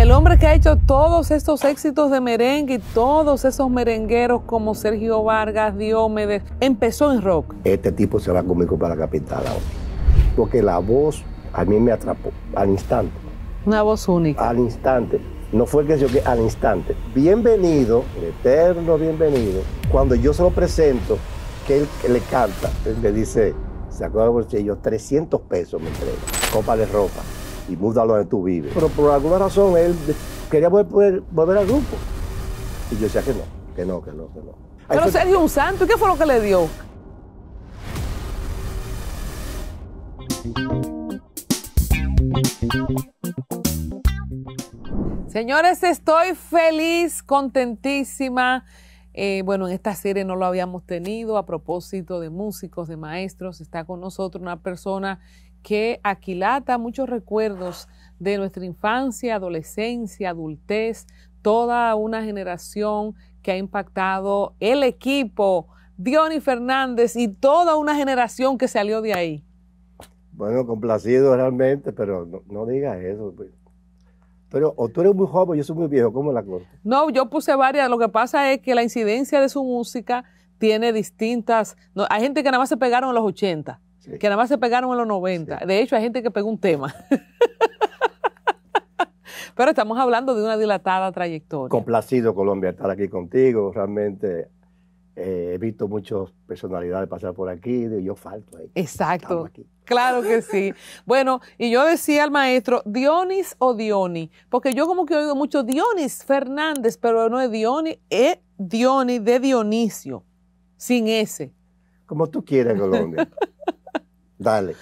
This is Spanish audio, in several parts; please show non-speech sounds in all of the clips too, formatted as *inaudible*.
El hombre que ha hecho todos estos éxitos de merengue y todos esos merengueros como Sergio Vargas, Diomedes, empezó en rock. Este tipo se va conmigo para la capital ahora. Porque la voz a mí me atrapó al instante. Una voz única. Al instante. No fue que yo que al instante. Bienvenido, eterno bienvenido. Cuando yo se lo presento, que él le canta, él me dice, se sacó el bolsillo, 300 pesos me entrega, copa de ropa y lo donde tú vives. Pero por alguna razón él quería volver, al grupo. Y yo decía que no, que no, que no, que no. Pero Sergio, un santo, qué fue lo que le dio? Señores, estoy feliz, contentísima. Eh, bueno, en esta serie no lo habíamos tenido a propósito de músicos, de maestros. Está con nosotros una persona que aquilata muchos recuerdos de nuestra infancia, adolescencia, adultez, toda una generación que ha impactado el equipo, Diony Fernández y toda una generación que salió de ahí. Bueno, complacido realmente, pero no, digas eso. Pues. Pero, tú eres muy joven, yo soy muy viejo, ¿cómo la cosa? No, yo puse varias. Lo que pasa es que la incidencia de su música tiene distintas. hay gente que nada más se pegaron a los 80 que nada más se pegaron en los 90. De hecho, hay gente que pegó un tema. *laughs* Pero estamos hablando de una dilatada trayectoria. Complacido, Colombia, estar aquí contigo. Realmente eh, he visto muchas personalidades pasar por aquí yo falto ahí. Exacto. Claro que sí. *laughs* bueno, y yo decía al maestro, Dionis o Dioni, porque yo como que he oído mucho Dionis Fernández, pero no es Dionis, es Dionis de Dionisio, sin ese. Como tú quieras, Colombia. *laughs* Dale.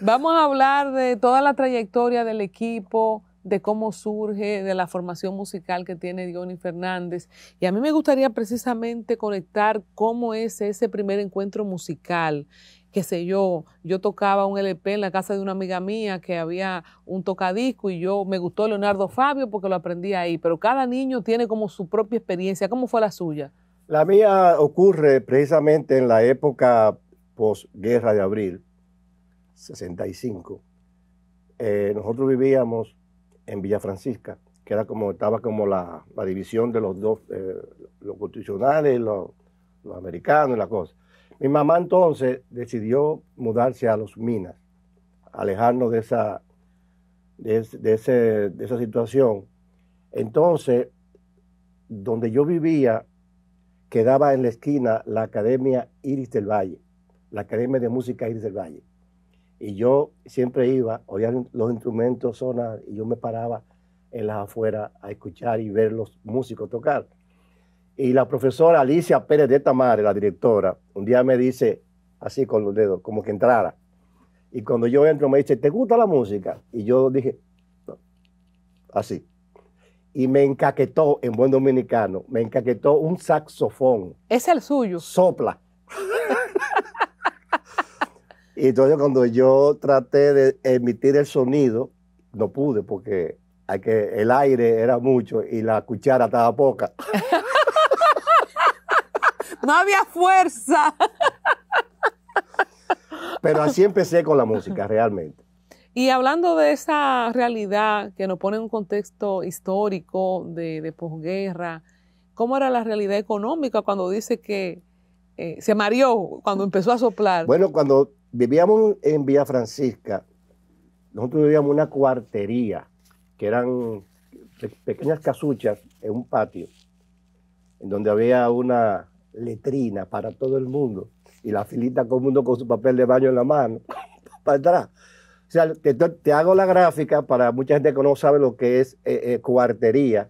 Vamos a hablar de toda la trayectoria del equipo, de cómo surge, de la formación musical que tiene Diony Fernández. Y a mí me gustaría precisamente conectar cómo es ese primer encuentro musical. Qué sé yo, yo tocaba un LP en la casa de una amiga mía que había un tocadisco y yo me gustó Leonardo Fabio porque lo aprendí ahí. Pero cada niño tiene como su propia experiencia. ¿Cómo fue la suya? La mía ocurre precisamente en la época posguerra de abril 65. Eh, nosotros vivíamos en Villa Francisca, que era como, estaba como la, división de los dos, eh, los constitucionales, los, americanos y la cosa. Mi mamá entonces decidió mudarse a los Minas, alejarnos de esa, de, de esa situación. Entonces, donde yo vivía, quedaba en la esquina la Academia Iris del Valle, la Academia de Música Iris del Valle. Y yo siempre iba, oían los instrumentos sonar y yo me paraba en las afueras a escuchar y ver los músicos tocar. Y la profesora Alicia Pérez de Tamar, la directora, un día me dice así con los dedos, como que entrara. Y cuando yo entro me dice, ¿te gusta la música? Y yo dije, así. Y me encaquetó, en buen dominicano, me encaquetó un saxofón. Es el suyo. Sopla. *laughs* Y entonces cuando yo traté de emitir el sonido, no pude porque el aire era mucho y la cuchara estaba poca. *laughs* no había fuerza. Pero así empecé con la música *laughs* realmente. Y hablando de esa realidad que nos pone en un contexto histórico de, posguerra, ¿cómo era la realidad económica cuando dice que eh, se mareó cuando empezó a soplar? Bueno, cuando vivíamos en Villa Francisca, nosotros vivíamos una cuartería, que eran pequeñas casuchas en un patio, en donde había una letrina para todo el mundo y la filita con el mundo con su papel de baño en la mano, *laughs* para atrás. O sea, te, hago la gráfica para mucha gente que no sabe lo que es eh, eh, cuartería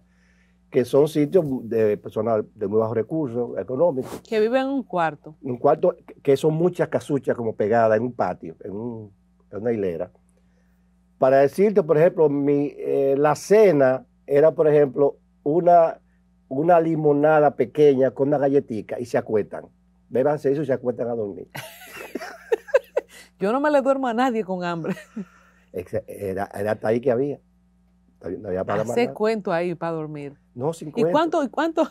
que son sitios de personas de muy bajos recursos económicos. Que viven en un cuarto. Un cuarto que son muchas casuchas como pegadas en un patio, en, una hilera. Para decirte, por ejemplo, eh, la cena era, por ejemplo, una, una limonada pequeña con una galletita y se acuestan. Bébanse eso y se acuestan a dormir. *laughs* Yo no me le duermo a nadie con hambre. era hasta ahí que había. No había cuento ahí para dormir. No, sin ¿Y cuánto? ¿Y cuánto?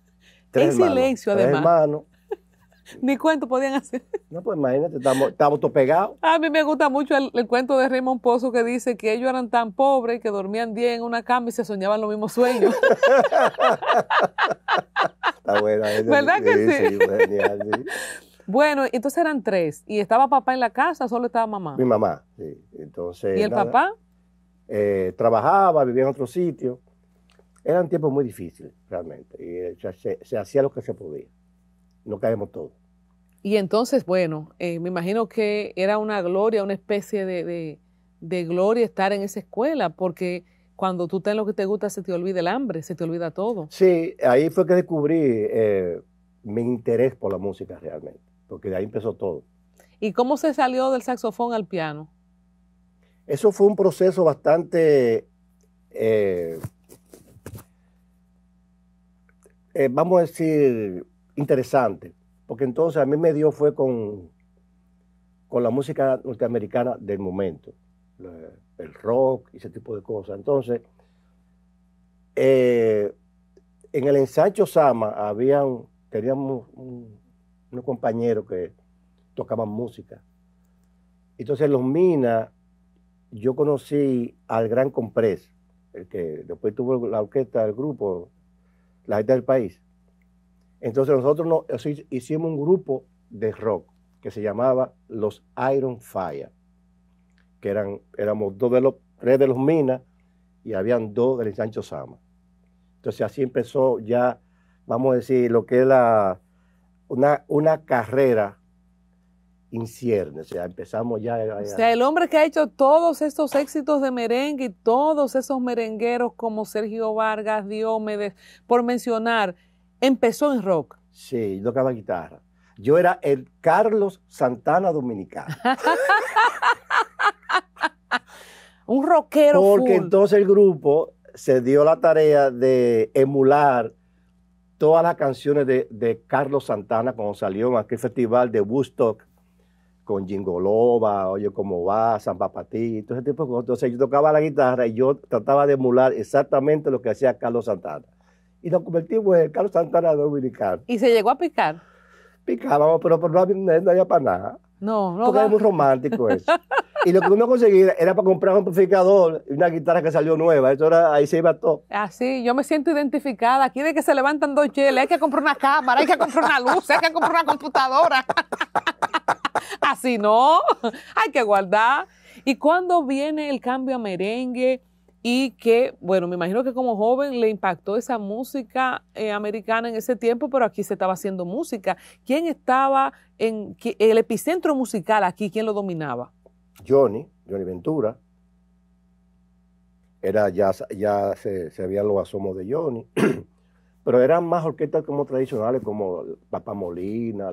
*laughs* en silencio, tres además. Hermanos. *laughs* Ni cuento podían hacer. No, pues imagínate, estamos, todos pegados. A mí me gusta mucho el, cuento de Raymond Pozo que dice que ellos eran tan pobres que dormían diez en una cama y se soñaban los mismos sueños. *laughs* Está buena. ¿Verdad que sí? sí, pues, genial, Bueno, entonces eran tres. ¿Y estaba papá en la casa solo estaba mamá? Mi mamá, sí. Entonces, ¿Y el papá? Eh, trabajaba, vivía en otro sitio. Eran tiempos muy difíciles, realmente. Y eh, se, hacía lo que se podía. No caemos todos. Y entonces, bueno, eh, me imagino que era una gloria, una especie de, gloria estar en esa escuela, porque cuando tú estás lo que te gusta, se te olvida el hambre, se te olvida todo. Sí, ahí fue que descubrí mi interés por la música realmente, porque de ahí empezó todo. ¿Y cómo se salió del saxofón al piano? Eso fue un proceso bastante, eh, eh, vamos a decir, interesante, porque entonces a mí me dio fue con, con la música norteamericana del momento, el rock y ese tipo de cosas. Entonces, eh, en el ensancho Sama habían, teníamos un, unos compañeros que tocaban música. Entonces los Minas yo conocí al gran Comprés, el que después tuvo la orquesta, del grupo, la gente del país. Entonces nosotros hicimos un grupo de rock que se llamaba los Iron Fire, que eran, éramos dos de los, tres de los Minas y habían dos del Sancho Sama. Entonces así empezó ya, vamos a decir, lo que es la, una, una carrera incierne, o sea, empezamos ya, O sea, el hombre que ha hecho todos estos éxitos de merengue y todos esos merengueros como Sergio Vargas, Diomedes, por mencionar, empezó en rock. Sí, tocaba guitarra. Yo era el Carlos Santana dominicano. *laughs* Un rockero. Porque entonces el grupo se dio la tarea de emular todas las canciones de, de Carlos Santana cuando salió en aquel festival de Woodstock con Jingoloba, oye, cómo va, San Papatí, todo ese tipo de cosas. Entonces yo tocaba la guitarra y yo trataba de emular exactamente lo que hacía Carlos Santana. Y nos convertimos en Carlos Santana dominicano. ¿Y se llegó a picar? Picábamos, pero, no, había para nada. No, no. Porque muy romántico eso. y lo que uno conseguía era para comprar un amplificador y una guitarra que salió nueva. Eso era, ahí se iba todo. Así, ah, yo me siento identificada. Aquí de que se levantan dos cheles, hay que comprar una cámara, hay que comprar una luz, hay que comprar una computadora. *laughs* *laughs* así no, hay que guardar. ¿Y cuándo viene el cambio a merengue? Y que, bueno, me imagino que como joven le impactó esa música eh, americana en ese tiempo, pero aquí se estaba haciendo música. ¿Quién estaba en el epicentro musical aquí? ¿Quién lo dominaba? Johnny, Johnny Ventura. Era ya, ya se, se habían los asomos de Johnny. *clears throat* pero eran más orquestas como tradicionales, como Papá Molina,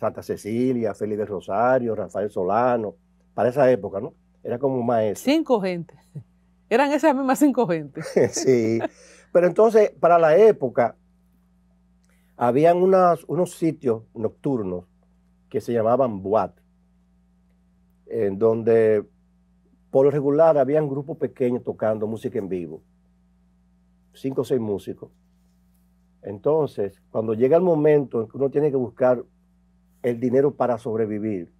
Santa Cecilia, Félix de Rosario, Rafael Solano, para esa época, ¿no? Era como más Cinco gente. Eran esas mismas cinco gentes. *laughs* sí. Pero entonces, para la época, habían unos sitios nocturnos que se llamaban boat, en donde por lo regular habían grupos pequeños tocando música en vivo, cinco o seis músicos. Entonces, cuando llega el momento en que uno tiene que buscar el dinero para sobrevivir,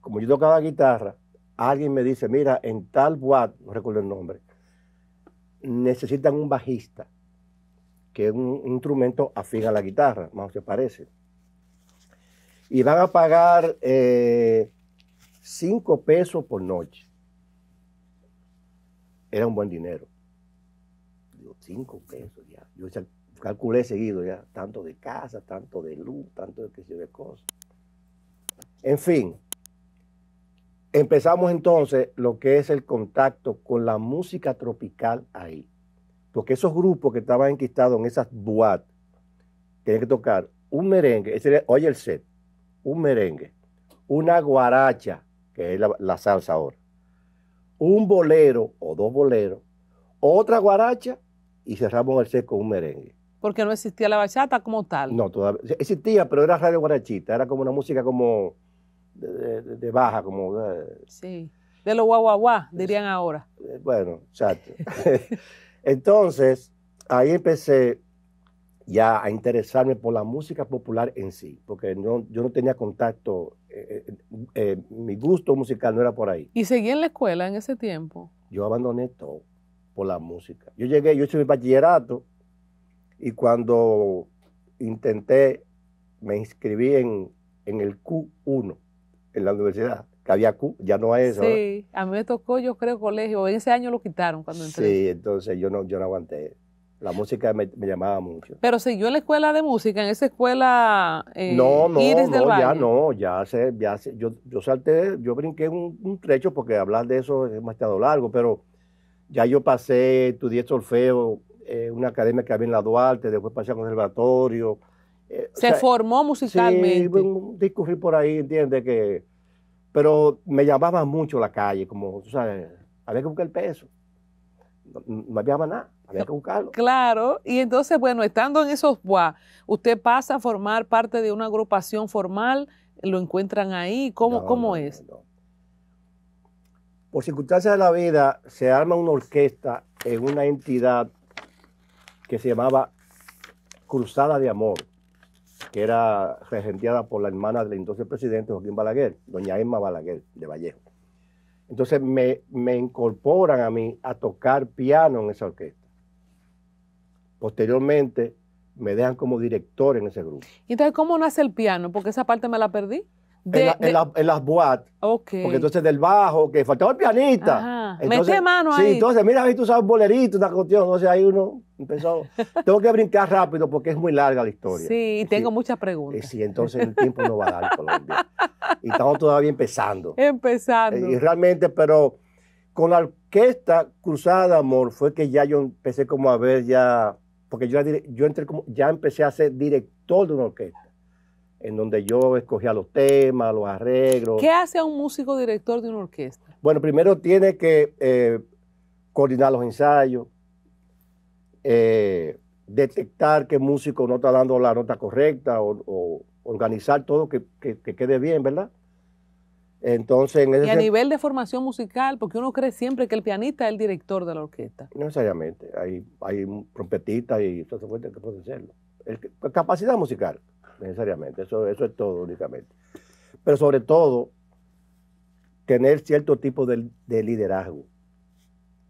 como yo tocaba guitarra, alguien me dice, mira, en tal WAD, no recuerdo el nombre, necesitan un bajista, que es un, instrumento afín a la guitarra, más o se parece. Y van a pagar eh, cinco pesos por noche. Era un buen dinero cinco pesos ya. Yo calculé seguido ya, tanto de casa, tanto de luz, tanto de que se de cosas. En fin, empezamos entonces lo que es el contacto con la música tropical ahí. Porque esos grupos que estaban enquistados en esas boates tenían que tocar un merengue, ese oye el set, un merengue, una guaracha, que es la salsa ahora, un bolero o dos boleros, otra guaracha y cerramos el set con un merengue. Porque no existía la bachata como tal. No, todavía existía, pero era radio guarachita, era como una música como de, baja, como... De, eh. sí, de los guau, dirían ahora. Eh, bueno, exacto. *laughs* Entonces, ahí empecé ya a interesarme por la música popular en sí, porque yo no tenía contacto, eh, mi gusto musical no era por ahí. ¿Y seguí en la escuela en ese tiempo? Yo abandoné todo por la música. Yo llegué, yo hice mi bachillerato y cuando intenté, me inscribí en, en el Q1, en la universidad, que había Q, ya no es eso. Sí, a mí me tocó, yo creo, colegio, en ese año lo quitaron cuando entré. Sí, entonces yo no, yo aguanté. La música me, llamaba mucho. Pero siguió en la escuela de música, en esa escuela eh, No, no, no, ya no, ya se, ya sé. yo, salté, yo brinqué un, un trecho porque hablar de eso es demasiado largo, pero ya yo pasé, estudié solfeo, eh, una academia que había en la Duarte, después pasé al conservatorio. Eh, Se formó musicalmente. Sí, por ahí, entiende que... Pero me llamaba mucho la calle, como, tú sabes, había que buscar el peso. No, había nada, había que buscarlo. Claro, y entonces, bueno, estando en esos bois, usted pasa a formar parte de una agrupación formal, lo encuentran ahí, ¿cómo, cómo es? por circunstancias de la vida, se arma una orquesta en una entidad que se llamaba Cruzada de Amor, que era regenteada por la hermana del entonces presidente Joaquín Balaguer, doña Emma Balaguer de Vallejo. Entonces me, me incorporan a mí a tocar piano en esa orquesta. Posteriormente me dejan como director en ese grupo. ¿Y entonces cómo nace el piano? Porque esa parte me la perdí en, las boates, Porque entonces del bajo, que faltaba el pianista. Entonces, Sí, entonces, mira, ahí tú sabes bolerito, una cuestión. Entonces ahí uno empezó. *laughs* tengo que brincar rápido porque es muy larga la historia. Sí, y tengo muchas preguntas. Eh, sí, entonces el tiempo no va a dar Colombia. *laughs* y estamos todavía empezando. Empezando. Eh, y realmente, pero con la orquesta Cruzada Amor fue que ya yo empecé como a ver ya. Porque yo, yo entré como, ya empecé a ser director de una orquesta en donde yo escogía los temas, los arreglos. ¿Qué hace un músico director de una orquesta? Bueno, primero tiene que eh, coordinar los ensayos, eh, detectar que músico no está dando la nota correcta o, organizar todo que, quede bien, ¿verdad? Entonces, y a nivel de formación musical, porque uno cree siempre que el pianista es el director de la orquesta. No necesariamente, hay, trompetistas y todo eso que pueden serlo. Pues, capacidad musical necesariamente. Eso, eso es todo únicamente. Pero sobre todo, tener cierto tipo de, liderazgo.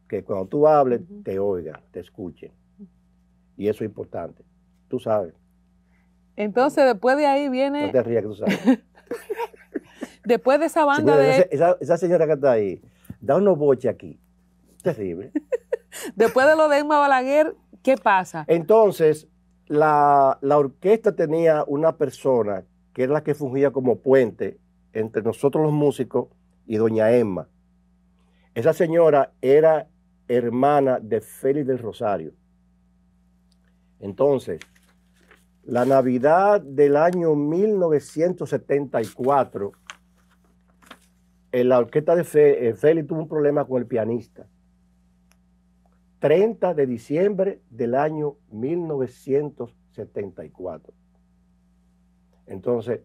Que cuando tú hables, te oiga te escuchen. Y eso es importante. Tú sabes. Entonces, después de ahí viene. No te rías que tú sabes. *laughs* después de esa banda de. Esa, esa, señora que está ahí, da unos boches aquí. Terrible. *laughs* después de lo de Emma Balaguer, ¿qué pasa? Entonces, la, orquesta tenía una persona que era la que fungía como puente entre nosotros los músicos y doña Emma. Esa señora era hermana de Félix del Rosario. Entonces, la Navidad del año 1974, en eh, la orquesta de eh, Félix tuvo un problema con el pianista. 30 de diciembre del año 1974. Entonces,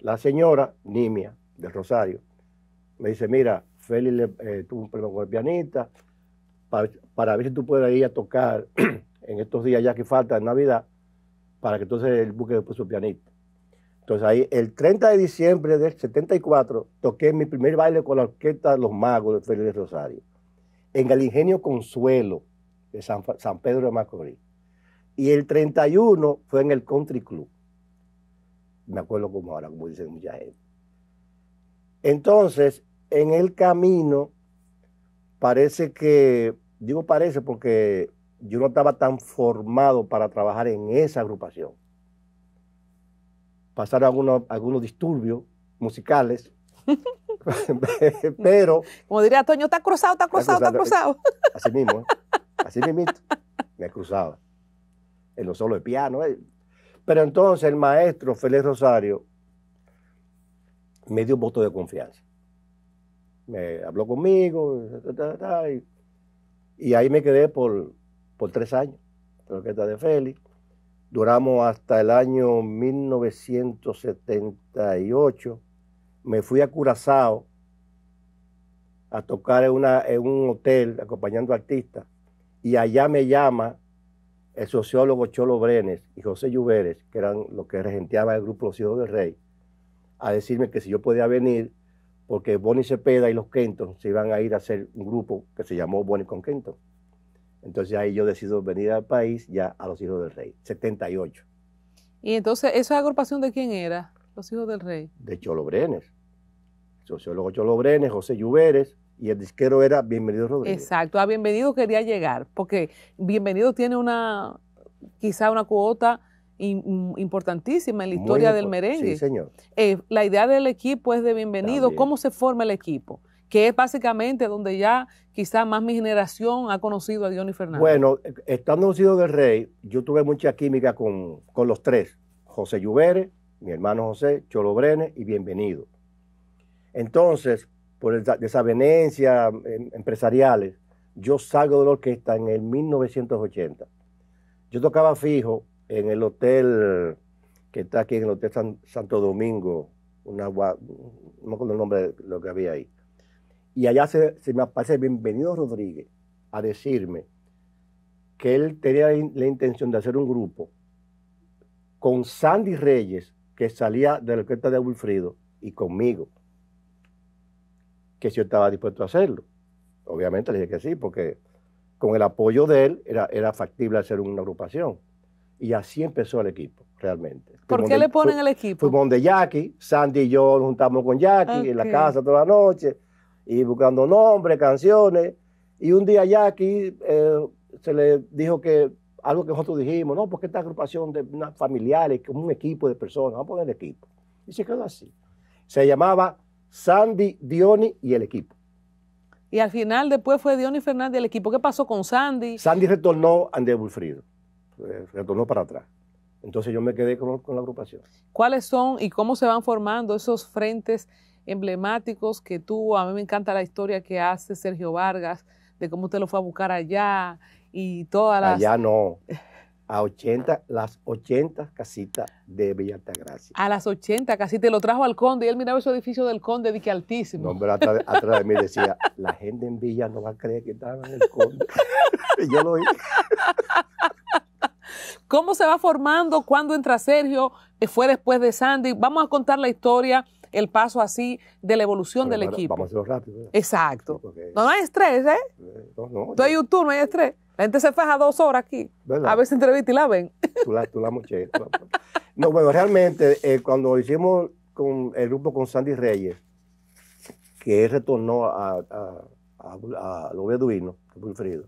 la señora Nimia de Rosario me dice, mira, Félix eh, tuvo un problema con el pianista, para, ver si tú puedes ir a tocar *clears throat* en estos días ya que falta de Navidad, para que entonces él busque después su pianista. Entonces ahí, el 30 de diciembre del 74, toqué mi primer baile con la orquesta Los Magos de Félix Rosario en el Ingenio Consuelo de San, Pedro de Macorís. Y el 31 fue en el Country Club. Me acuerdo como ahora, como dicen mucha gente. Entonces, en el camino, parece que, digo parece porque yo no estaba tan formado para trabajar en esa agrupación. Pasaron algunos, algunos disturbios musicales *laughs* *laughs* pero... Como diría Toño, está cruzado, está cruzado, está cruzado. Eh, así mismo, eh, así mismo. Me cruzaba. En los solo de piano. Eh. Pero entonces el maestro Félix Rosario me dio un voto de confianza. Me habló conmigo y, ahí me quedé por, tres años, la orquesta de Félix. Duramos hasta el año 1978 me fui a Curazao a tocar en, un hotel acompañando artistas y allá me llama el sociólogo Cholo Brenes y José Lluveres, que eran los que regenteaba el grupo Los Hijos del Rey, a decirme que si yo podía venir, porque Bonnie Cepeda y los Kenton se iban a ir a hacer un grupo que se llamó Bonnie con Kenton. Entonces ahí yo decido venir al país ya a Los Hijos del Rey, 78. Y entonces, ¿esa agrupación de quién era? Los hijos del rey. De Cholo Brenes. El sociólogo Cholo Brenes, José Lluveres, y el disquero era Bienvenido Rodríguez. Exacto, a Bienvenido quería llegar, porque Bienvenido tiene una, quizá una cuota importantísima en la historia del merengue. Sí, señor. Eh, la idea del equipo es de Bienvenido, cómo se forma el equipo, que es básicamente donde ya quizá más mi generación ha conocido a Johnny Fernández. Bueno, estando los hijos del Rey, yo tuve mucha química con, con los tres, José Lluveres, mi hermano José Cholo Brenes y bienvenido. Entonces, por desavenencias em, empresariales, yo salgo de la orquesta en el 1980. Yo tocaba fijo en el hotel que está aquí, en el Hotel Santo Domingo, no con el nombre de lo que había ahí. Y allá se, se me aparece Bienvenido Rodríguez a decirme que él tenía la intención de hacer un grupo con Sandy Reyes que salía de la orquesta de Wilfrido y conmigo, que si yo estaba dispuesto a hacerlo. Obviamente le dije que sí, porque con el apoyo de él era, era factible hacer una agrupación. Y así empezó el equipo, realmente. ¿Por qué le ponen el equipo? Fuimos donde Jackie, Sandy y yo nos juntamos con Jackie en la casa toda la noche, y buscando nombres, canciones. Y un día Jackie eh, se le dijo que algo que nosotros dijimos, no, porque esta agrupación de familiares, como un equipo de personas, vamos a poner equipo. Y se quedó así. Se llamaba Sandy, Diony y el equipo. Y al final después fue Diony Fernández el equipo. ¿Qué pasó con Sandy? Sandy retornó a Andrés eh, retornó para atrás. Entonces yo me quedé con, con la agrupación. ¿Cuáles son y cómo se van formando esos frentes emblemáticos que tuvo? A mí me encanta la historia que hace Sergio Vargas, de cómo usted lo fue a buscar allá y todas las... Allá no, a 80, las 80 casitas de Villa Altagracia. A las 80 casitas, lo trajo al conde, y él miraba ese edificio del conde, dije, altísimo. No, pero atrás, de mí decía, la gente en Villa no va a creer que estaba en el conde. *laughs* y yo lo oí. ¿Cómo se va formando? cuando entra Sergio? Eh, ¿Fue después de Sandy? Vamos a contar la historia el paso así de la evolución del equipo. Vamos a hacerlo rápido. Exacto. No, hay estrés, ¿eh? eh no, no. YouTube, no hay estrés. La gente se faja dos horas aquí. a A veces entrevista y la ven. Tú la, tú la, No, bueno, realmente, eh, cuando hicimos con el grupo con Sandy Reyes, que él retornó a, a, a, a muy Wilfrido,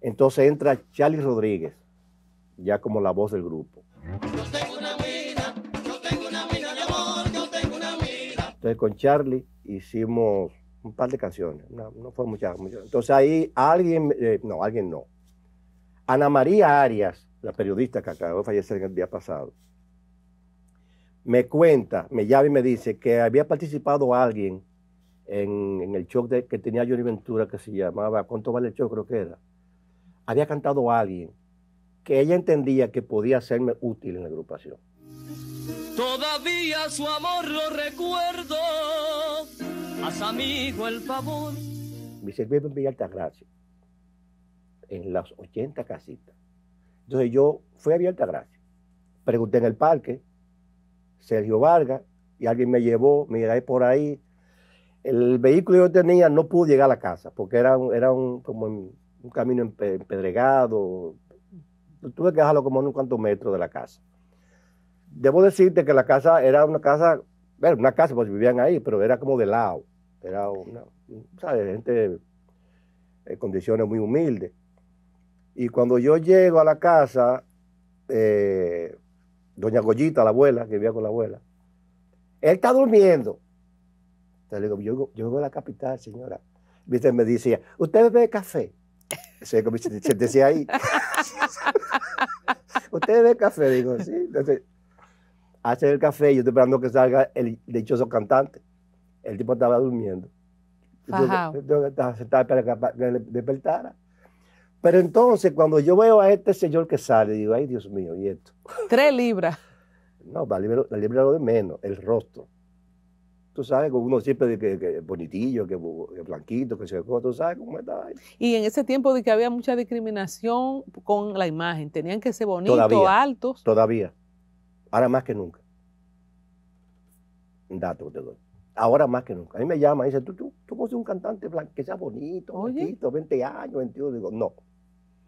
entonces entra Charlie Rodríguez, ya como la voz del grupo. Entonces con Charlie hicimos un par de canciones, no, fue muchas, Entonces ahí alguien, eh, no, alguien no. Ana María Arias, la periodista que acabó de fallecer el día pasado, me cuenta, me llama y me dice que había participado alguien en, el show que tenía Johnny Ventura que se llamaba ¿Cuánto vale el show? Creo que era. Había cantado alguien que ella entendía que podía serme útil en la agrupación. Todavía su amor lo recuerdo Haz amigo el favor. me vive en Villalta en las 80 casitas. Entonces yo fui a Villa pregunté en el parque, Sergio Vargas, y alguien me llevó, me llevé por ahí. El vehículo que yo tenía no pudo llegar a la casa, porque era, era como un camino empedregado. Tuve que dejarlo como en un cuantos metros de la casa. Debo decirte que la casa era una casa, bueno, una casa, pues vivían ahí, pero era como de lado. Era una, Gente en eh, condiciones muy humildes. Y cuando yo llego a la casa, eh, doña Goyita, la abuela, que vivía con la abuela, él está durmiendo. Entonces digo, yo, yo voy a la capital, señora. ¿Viste? Me decía, ¿usted bebe café? Se, se decía ahí. *laughs* ¿Usted bebe café? Digo, sí. Entonces, hace el café y yo estoy esperando que salga el dichoso cantante. El tipo estaba durmiendo. Yo, estaba para que despertara. Pero entonces, cuando yo veo a este señor que sale, digo, ay, Dios mío, ¿y esto? *laughs* Tres libras. No, la libra, la lo de menos, el rostro. Tú sabes, como uno siempre dice que, bonitillo, que, blanquito, que se tú sabes cómo estaba. Y en ese tiempo de que había mucha discriminación con la imagen, tenían que ser bonitos, altos. Todavía. Ahora más que nunca. Un dato que te doy. Ahora más que nunca. A mí me llama y dice, tú, tú, tú conoces un cantante blanco que sea bonito, bonito, 20 años, 21. Digo, no.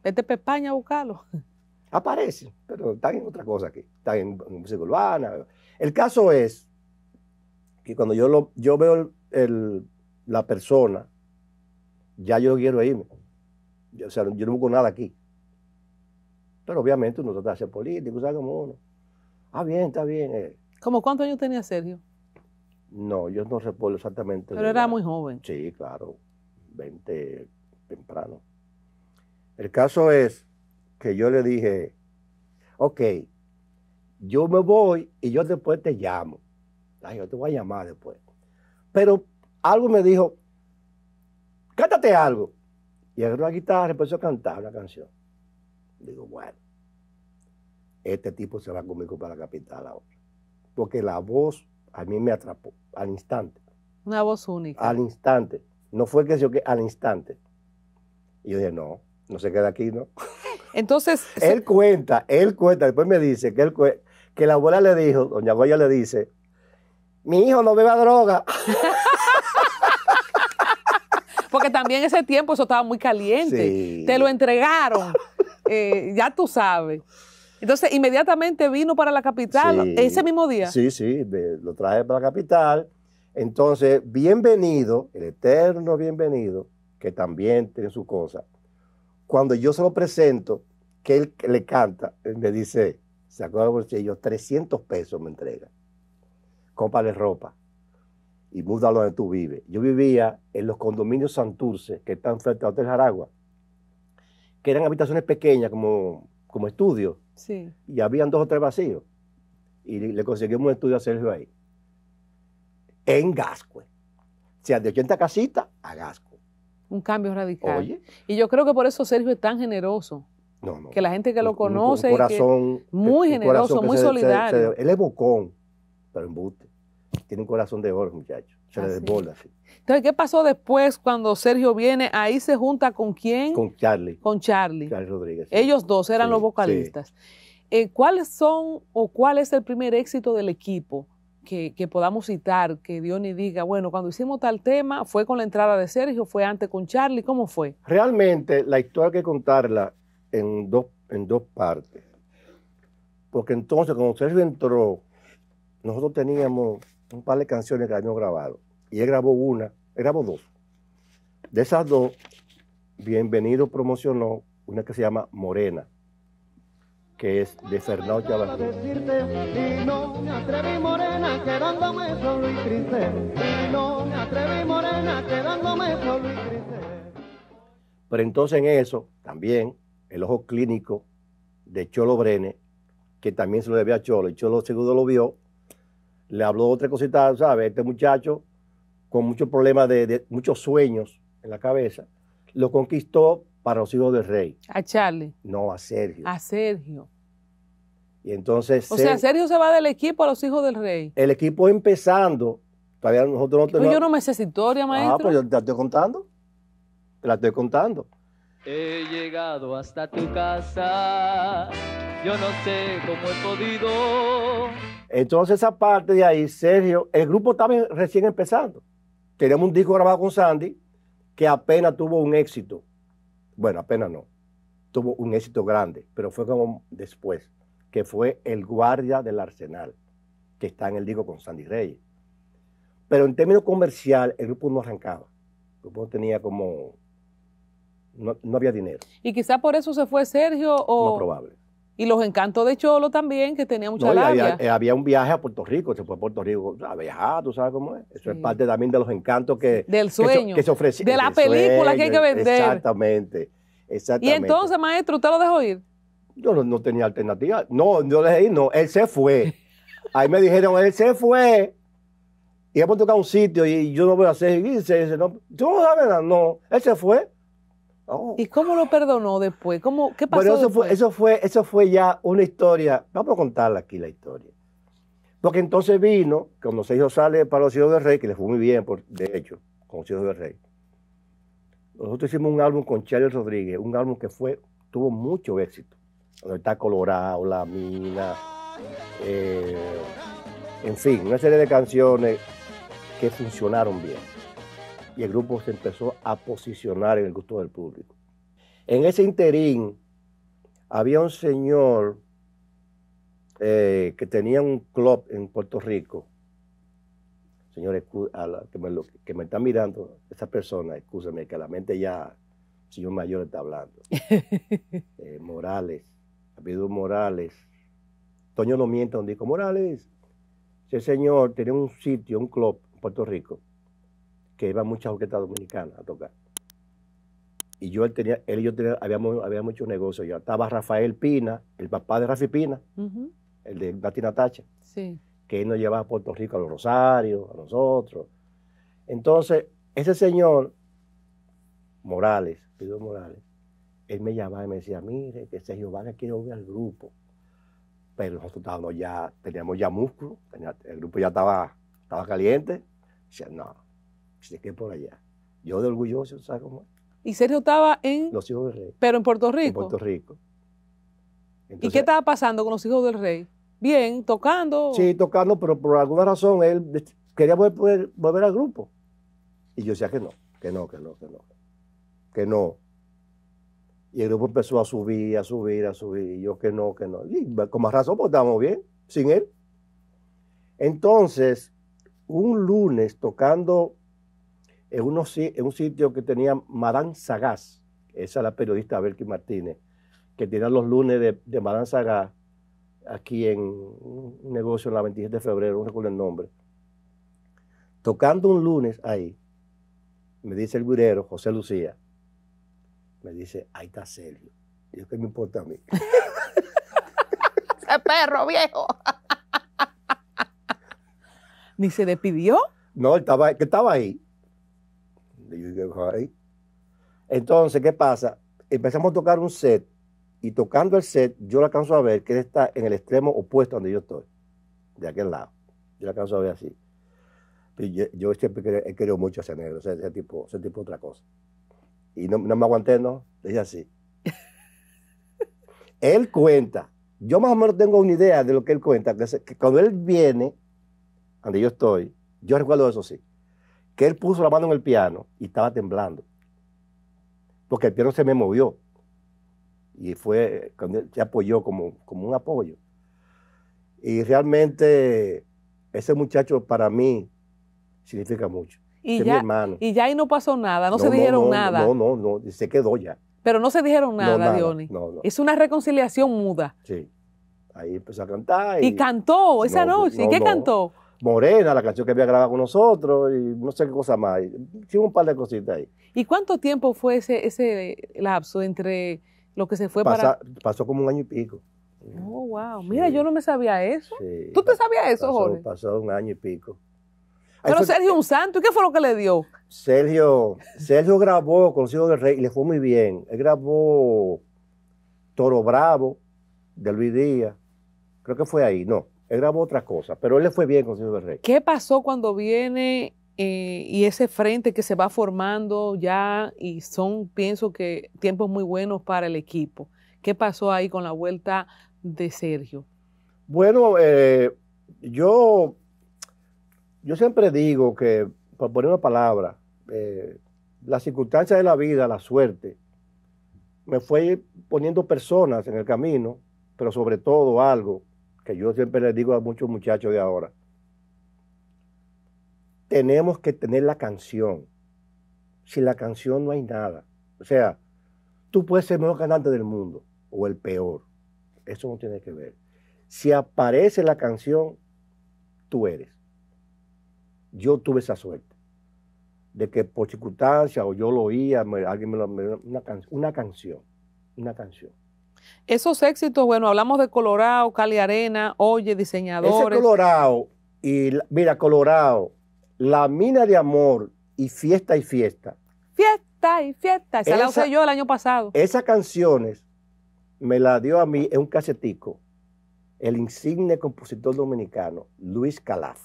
Vete para España a buscarlo. *laughs* Aparece, pero están en otra cosa aquí. está en, música urbana. El caso es que cuando yo, lo, yo veo la persona, ya yo quiero irme. o sea, yo no busco nada aquí. Pero obviamente uno trata de ser político, ¿sabes cómo uno? Ah, bien, está bien. Eh. ¿Cómo cuántos años tenía Sergio? No, yo no recuerdo exactamente. Pero era muy joven. Sí, claro, 20 temprano. El caso es que yo le dije, ok, yo me voy y yo después te llamo. Ay, yo te voy a llamar después. Pero algo me dijo, cántate algo. Y agarró la guitarra y empezó a cantar la canción. Digo, bueno, este tipo se va conmigo para la capital ahora. Porque la voz a mí me atrapó al instante. Una voz única. Al instante. No fue que yo que al instante. Y yo dije, no, no se queda aquí, ¿no? Entonces. *laughs* él cuenta, él cuenta, después me dice que que la abuela le dijo, doña Goya le dice, mi hijo no beba droga. *laughs* Porque también ese tiempo eso estaba muy caliente. Te lo entregaron. Eh, ya tú sabes. Entonces, inmediatamente vino para la capital ese mismo día. Sí, sí, lo traje para la capital. Entonces, bienvenido, el eterno bienvenido, que también tiene su cosa. Cuando yo se lo presento, que él le canta, me dice, ¿se acuerda por yo? 300 pesos me entrega. Cómpale ropa y lo donde tú vives. Yo vivía en los condominios Santurce, que están frente al Hotel Jaragua, que eran habitaciones pequeñas, como como estudio. Sí. Y habían dos o tres vacíos. Y le conseguimos un estudio a Sergio ahí. En Gasco, O sea, de 80 casitas a Gasco. Un cambio radical. Y yo creo que por eso Sergio es tan generoso. No, no. Que la gente que lo conoce. Un, corazón. muy generoso, muy solidario. él es bocón, pero embute, Tiene un corazón de oro, muchachos. Entonces, ¿qué pasó después cuando Sergio viene? Ahí se junta con quién? Con Charlie. Con Charlie. Charlie Rodríguez. Ellos dos eran los vocalistas. Eh, ¿Cuáles son o cuál es el primer éxito del equipo que, podamos citar, que Diony diga, bueno, cuando hicimos tal tema, fue con la entrada de Sergio, fue antes con Charlie, ¿cómo fue? Realmente la historia hay que contarla en dos, en dos partes. Porque entonces, cuando Sergio entró, nosotros teníamos un par de canciones que habíamos grabado y él grabó una, grabó dos. De esas dos, Bienvenido promocionó una que se llama Morena, que es de Fernando Chavarría. Pero entonces en eso, también, el ojo clínico de Cholo Brene, que también se lo debía a Cholo, y Cholo seguro lo vio, le habló otra cosita, ¿sabes? Este muchacho con muchos problemas de, muchos sueños en la cabeza, lo conquistó para los hijos del rey. ¿A Charlie? No, a Sergio. A Sergio. Y entonces. O sea, Sergio se va del equipo a los hijos del rey. El equipo empezando. Todavía nosotros no pues tenemos. Yo no me sé historia, ah, maestro. Ah, pues yo te la estoy contando. Te la estoy contando. He llegado hasta tu casa. Yo no sé cómo he podido. Entonces, esa parte de ahí, Sergio, el grupo estaba recién empezando. Tenemos un disco grabado con Sandy que apenas tuvo un éxito. Bueno, apenas no. Tuvo un éxito grande, pero fue como después, que fue El Guardia del Arsenal, que está en el disco con Sandy Reyes. Pero en términos comercial, el grupo no arrancaba. El grupo no tenía como. No, había dinero. ¿Y quizá por eso se fue Sergio o.? No probable. Y los encantos de Cholo también, que tenía mucha no, eh, Había, un viaje a Puerto Rico, se fue a Puerto Rico a viajar, tú sabes cómo es. Eso es parte también de los encantos que... Del sueño. Que se, De la película que hay que vender. Exactamente, exactamente. Y entonces, maestro, ¿usted lo dejó ir? Yo no, tenía alternativa. No, yo dejé ir, no. Él se fue. Ahí me dijeron, él se fue. Y a tocar un sitio y yo no voy a hacer. Y dice, no, yo no, no, él se fue. Oh. ¿Y cómo lo perdonó después? ¿Cómo, ¿Qué pasó? Bueno, eso fue, eso, fue, eso fue ya una historia. Vamos a contarla aquí la historia. Porque entonces vino, cuando se hizo sale para los hijos del rey, que le fue muy bien, de hecho, con los hijos del rey. Nosotros hicimos un álbum con Charles Rodríguez, un álbum que fue, tuvo mucho éxito. Donde está Colorado, La Mina, eh, en fin, una serie de canciones que funcionaron bien y el grupo se empezó a posicionar en el gusto del público. En ese interín había un señor eh, que tenía un club en Puerto Rico. Señor, que, me está mirando, esa persona, escúchame, que la mente ya, el señor mayor está hablando. *laughs* Eh, Morales, habido Morales. Toño no miente, donde dijo Morales. Ese señor tenía un sitio, un club en Puerto Rico, que iba muchas orquesta dominicanas a tocar. Y yo él tenía, él y yo tenía, habíamos, muchos negocios negocio. Yo estaba Rafael Pina, el papá de Rafi Pina, el de Latina Tacha, que él nos llevaba a Puerto Rico a los Rosarios, a nosotros. Entonces, ese señor, Morales, Pedro Morales, él me llamaba y me decía, mire, que Sergio Vargas quiere volver al grupo. Pero nosotros ya, teníamos ya músculo, el grupo ya estaba, estaba caliente. Decía, no, se por allá. Yo de orgulloso, ¿sabes cómo Y Sergio estaba en... Los hijos del rey. Pero en Puerto Rico. En Puerto Rico. ¿Y qué estaba pasando con los hijos del rey? Bien, tocando. Sí, tocando, pero por alguna razón él quería volver, volver al grupo. Y yo decía que no, que no, que no, que no. Que no. Y el grupo empezó a subir, a subir, a subir. Y yo que no, que no. Y con más razón, pues estábamos bien, sin él. Entonces, un lunes tocando en, en un sitio que tenía Madame Sagaz, esa es la periodista Belky Martínez, que tenía los lunes de, de Madame Sagaz aquí en un negocio en la 27 de febrero, no recuerdo el nombre. Tocando un lunes ahí, me dice el gurero, José Lucía, me dice, ahí está Sergio. Digo, ¿qué me importa a mí? *laughs* Ese perro viejo. *laughs* ¿Ni se despidió? No, estaba, que estaba ahí. Entonces, ¿qué pasa? Empezamos a tocar un set y tocando el set, yo la alcanzo a ver que él está en el extremo opuesto donde yo estoy, de aquel lado. Yo la alcanzo a ver así. yo, siempre he querido mucho ese negro, ese, tipo, ese tipo otra cosa. Y no, me aguanté, ¿no? Le dije así. *laughs* él cuenta, yo más o menos tengo una idea de lo que él cuenta, cuando él viene, donde yo estoy, yo recuerdo eso sí que él puso la mano en el piano y estaba temblando. Porque el piano se me movió. Y fue cuando se apoyó como, un apoyo. Y realmente ese muchacho para mí significa mucho. Y, ya, mi hermano. y ya ahí no pasó nada, no, se dijeron nada. No, no, no, se quedó ya. Pero no se dijeron nada, Es una reconciliación muda. Sí. Ahí empezó a cantar. Y, ¿Y cantó esa noche. ¿Y qué cantó? Morena, la canción que había grabado con nosotros, y no sé qué cosa más. Hicimos un par de cositas ahí. ¿Y cuánto tiempo fue ese, ese lapso entre lo que se fue para...? Pasó como un año y pico. Oh, wow. Mira, yo no me sabía eso. ¿Tú te sabías eso, Jorge? Pasó un año y pico. Pero Sergio un santo, ¿y qué fue lo que le dio? Sergio, Sergio grabó con del rey y le fue muy bien. Él grabó Toro Bravo de Luis Díaz. Creo que fue ahí, no. Él grabó otra cosa, pero él le fue bien con el señor ¿Qué pasó cuando viene eh, y ese frente que se va formando ya y son, pienso que, tiempos muy buenos para el equipo? ¿Qué pasó ahí con la vuelta de Sergio? Bueno, eh, yo, yo siempre digo que, por poner una palabra, eh, las circunstancias de la vida, la suerte, me fue poniendo personas en el camino, pero sobre todo algo que yo siempre le digo a muchos muchachos de ahora, tenemos que tener la canción. Sin la canción no hay nada. O sea, tú puedes ser el mejor cantante del mundo o el peor. Eso no tiene que ver. Si aparece la canción, tú eres. Yo tuve esa suerte de que por circunstancia o yo lo oía, alguien me lo... una canción, una canción. Esos éxitos, bueno, hablamos de Colorado, Cali Arena, Oye, diseñadores. Ese Colorado, y mira, Colorado, La Mina de Amor y Fiesta y Fiesta. Fiesta y Fiesta, esa, la usé yo el año pasado. Esas canciones me la dio a mí en un casetico el insigne compositor dominicano Luis Calaz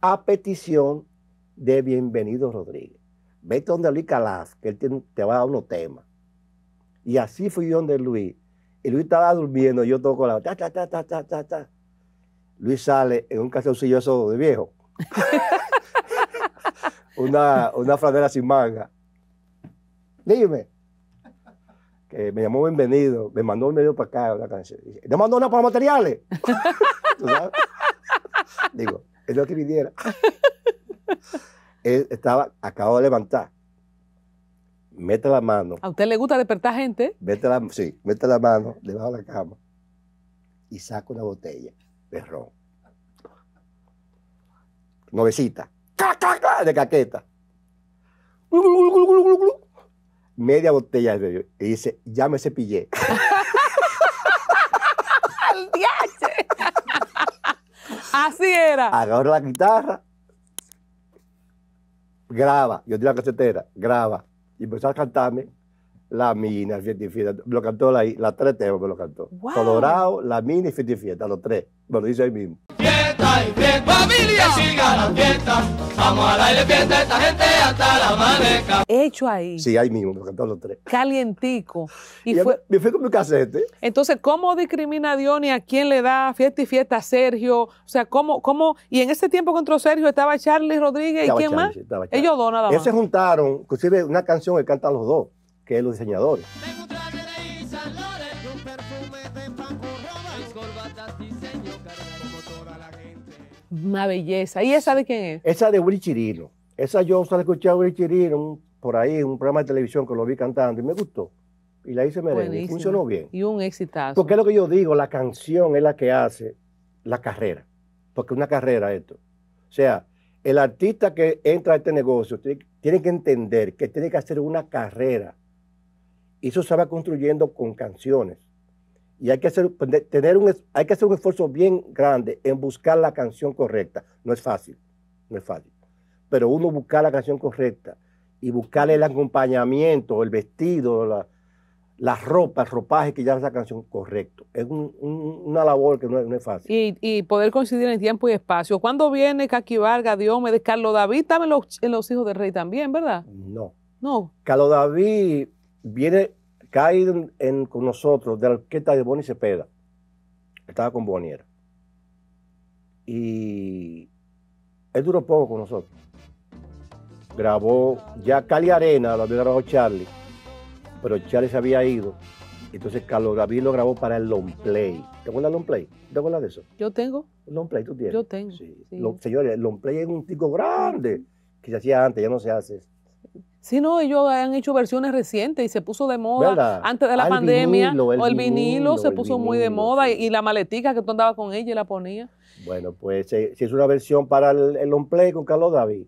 a petición de Bienvenido Rodríguez. Vete donde Luis Calaz que él te, va a dar unos temas. Y así fui yo donde Luis y Luis estaba durmiendo, yo toco la. Ta, Luis sale en un calzoncillo de viejo. *laughs* una, una franela sin manga. Dime. Que me llamó bienvenido, me mandó un medio para acá una Le mandó una para materiales. *laughs* Digo, es lo que viniera. *laughs* Él estaba, acabado de levantar mete la mano. ¿A usted le gusta despertar gente? Mete la, sí, mete la mano debajo de la cama y saca una botella de ron. Novecita. De caqueta. Media botella de Y dice, ya me cepillé. Así era. Agarra la guitarra. Graba. Yo tiro la casetera. Graba y empezó a cantarme La Mina, Fiesta y Fiesta. Me lo cantó la, las tres temas, me lo cantó. Colorado, La Mina y Fiesta y Fiesta, los tres. Me lo dice ahí mismo y ¡Familia! siga fiesta. Vamos a darle fiesta a esta gente hasta la maneca. Hecho ahí. Sí, ahí mismo, me lo cantaron los tres. Calientico. *laughs* Y, fue... me fui con mi casete. Entonces, ¿cómo discrimina a Diony a quién le da fiesta y fiesta a Sergio? O sea, ¿cómo, cómo? Y en ese tiempo contra Sergio estaba Charlie Rodríguez y quién más? Ellos dos nada más. Ellos se juntaron, inclusive una canción que cantan los dos, que es Los Diseñadores. Una belleza. ¿Y esa de quién es? Esa de Will Chirino. Esa yo solo escuché a Uri Chirino por ahí en un programa de televisión que lo vi cantando y me gustó. Y la hice merengue. Funcionó bien. Y un exitazo. Porque es lo que yo digo, la canción es la que hace la carrera. Porque una carrera esto. O sea, el artista que entra a este negocio tiene que entender que tiene que hacer una carrera. Y eso se va construyendo con canciones y hay que, hacer, pues, tener un, hay que hacer un esfuerzo bien grande en buscar la canción correcta. No es fácil, no es fácil. Pero uno buscar la canción correcta y buscarle el acompañamiento, el vestido, la, ropas ropa, el ropaje que ya esa canción correcto. Es un, una labor que no es, fácil. Y, poder coincidir en tiempo y espacio. ¿Cuándo viene Caqui Vargas, Diomedes, Carlos David? También los, en los hijos del rey también, ¿verdad? No. No. Carlos David viene Cae con nosotros de la orquesta de Bonnie Cepeda. Estaba con Boniera. Y él duró poco con nosotros. Grabó ya Cali Arena, lo había grabado Charlie, pero Charlie se había ido. Entonces Carlos David lo grabó para el long play. ¿Te acuerdas long play? ¿Te acuerdas de eso? Yo tengo. Long play, tú tienes. Yo tengo. señores, el long play es un tico grande que se hacía antes, ya no se hace si no, ellos han hecho versiones recientes y se puso de moda antes de la pandemia. el o el vinilo, se puso muy de moda y, la maletica que tú andabas con ella y la ponía. Bueno, pues eh, si es una versión para el, el on play con Carlos David.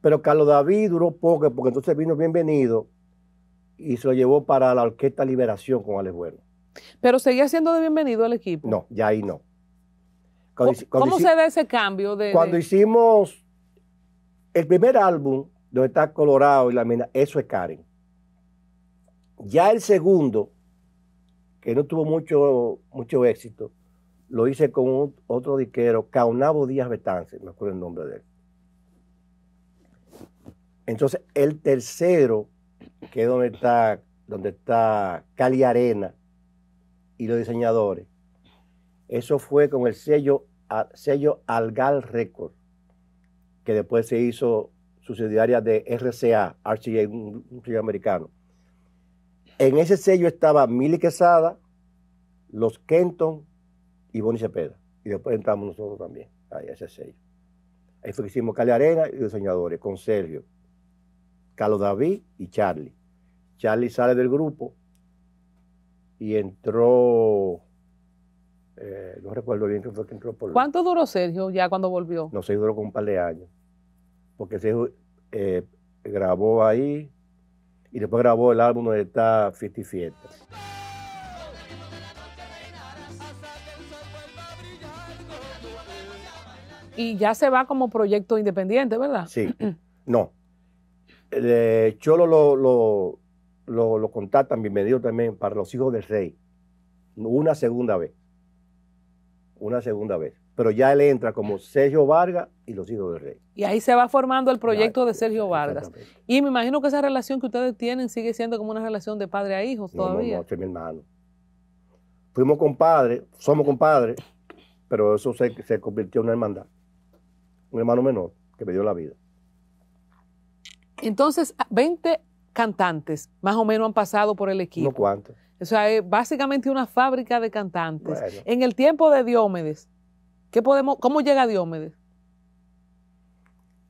Pero Carlos David duró poco porque entonces vino bienvenido y se lo llevó para la Orquesta Liberación con Alex Bueno. Pero seguía siendo de bienvenido al equipo. No, ya ahí no. ¿Cómo, se da ese cambio? De, cuando hicimos el primer álbum donde está Colorado y la mina, eso es Karen. Ya el segundo, que no tuvo mucho, mucho éxito, lo hice con otro diquero, Caunabo Díaz Betance, me acuerdo el nombre de él. Entonces, el tercero, que es donde está, donde está Cali Arena y los diseñadores, eso fue con el sello, sello Algal Record, que después se hizo subsidiaria de RCA, RCA, un sello americano. En ese sello estaba Milly Quesada, los Kenton y Bonnie Cepeda. Y después entramos nosotros también a ese sello. Ahí fue que hicimos Cali Arena y Los Soñadores con Sergio, Carlos David y Charlie. Charlie sale del grupo y entró eh, no recuerdo bien qué fue que entró por. ¿Cuánto duró Sergio ya cuando volvió? No, sé, duró con un par de años. Porque Sergio eh, grabó ahí y después grabó el álbum donde está Fiesta y Fiesta. Y ya se va como proyecto independiente, ¿verdad? Sí, no. Eh, Cholo lo, lo, lo, lo contactan, bienvenido también, para los hijos del rey. Una segunda vez. Una segunda vez pero ya él entra como Sergio Vargas y los hijos del rey. Y ahí se va formando el proyecto de Sergio Vargas. Y me imagino que esa relación que ustedes tienen sigue siendo como una relación de padre a hijo todavía. No, no, es mi hermano. Fuimos compadres, somos compadres, pero eso se, se convirtió en una hermandad. Un hermano menor que me dio la vida. Entonces, 20 cantantes más o menos han pasado por el equipo. No cuántos. O sea, es básicamente una fábrica de cantantes. En el tiempo de Diómedes, ¿Cómo llega Diomedes?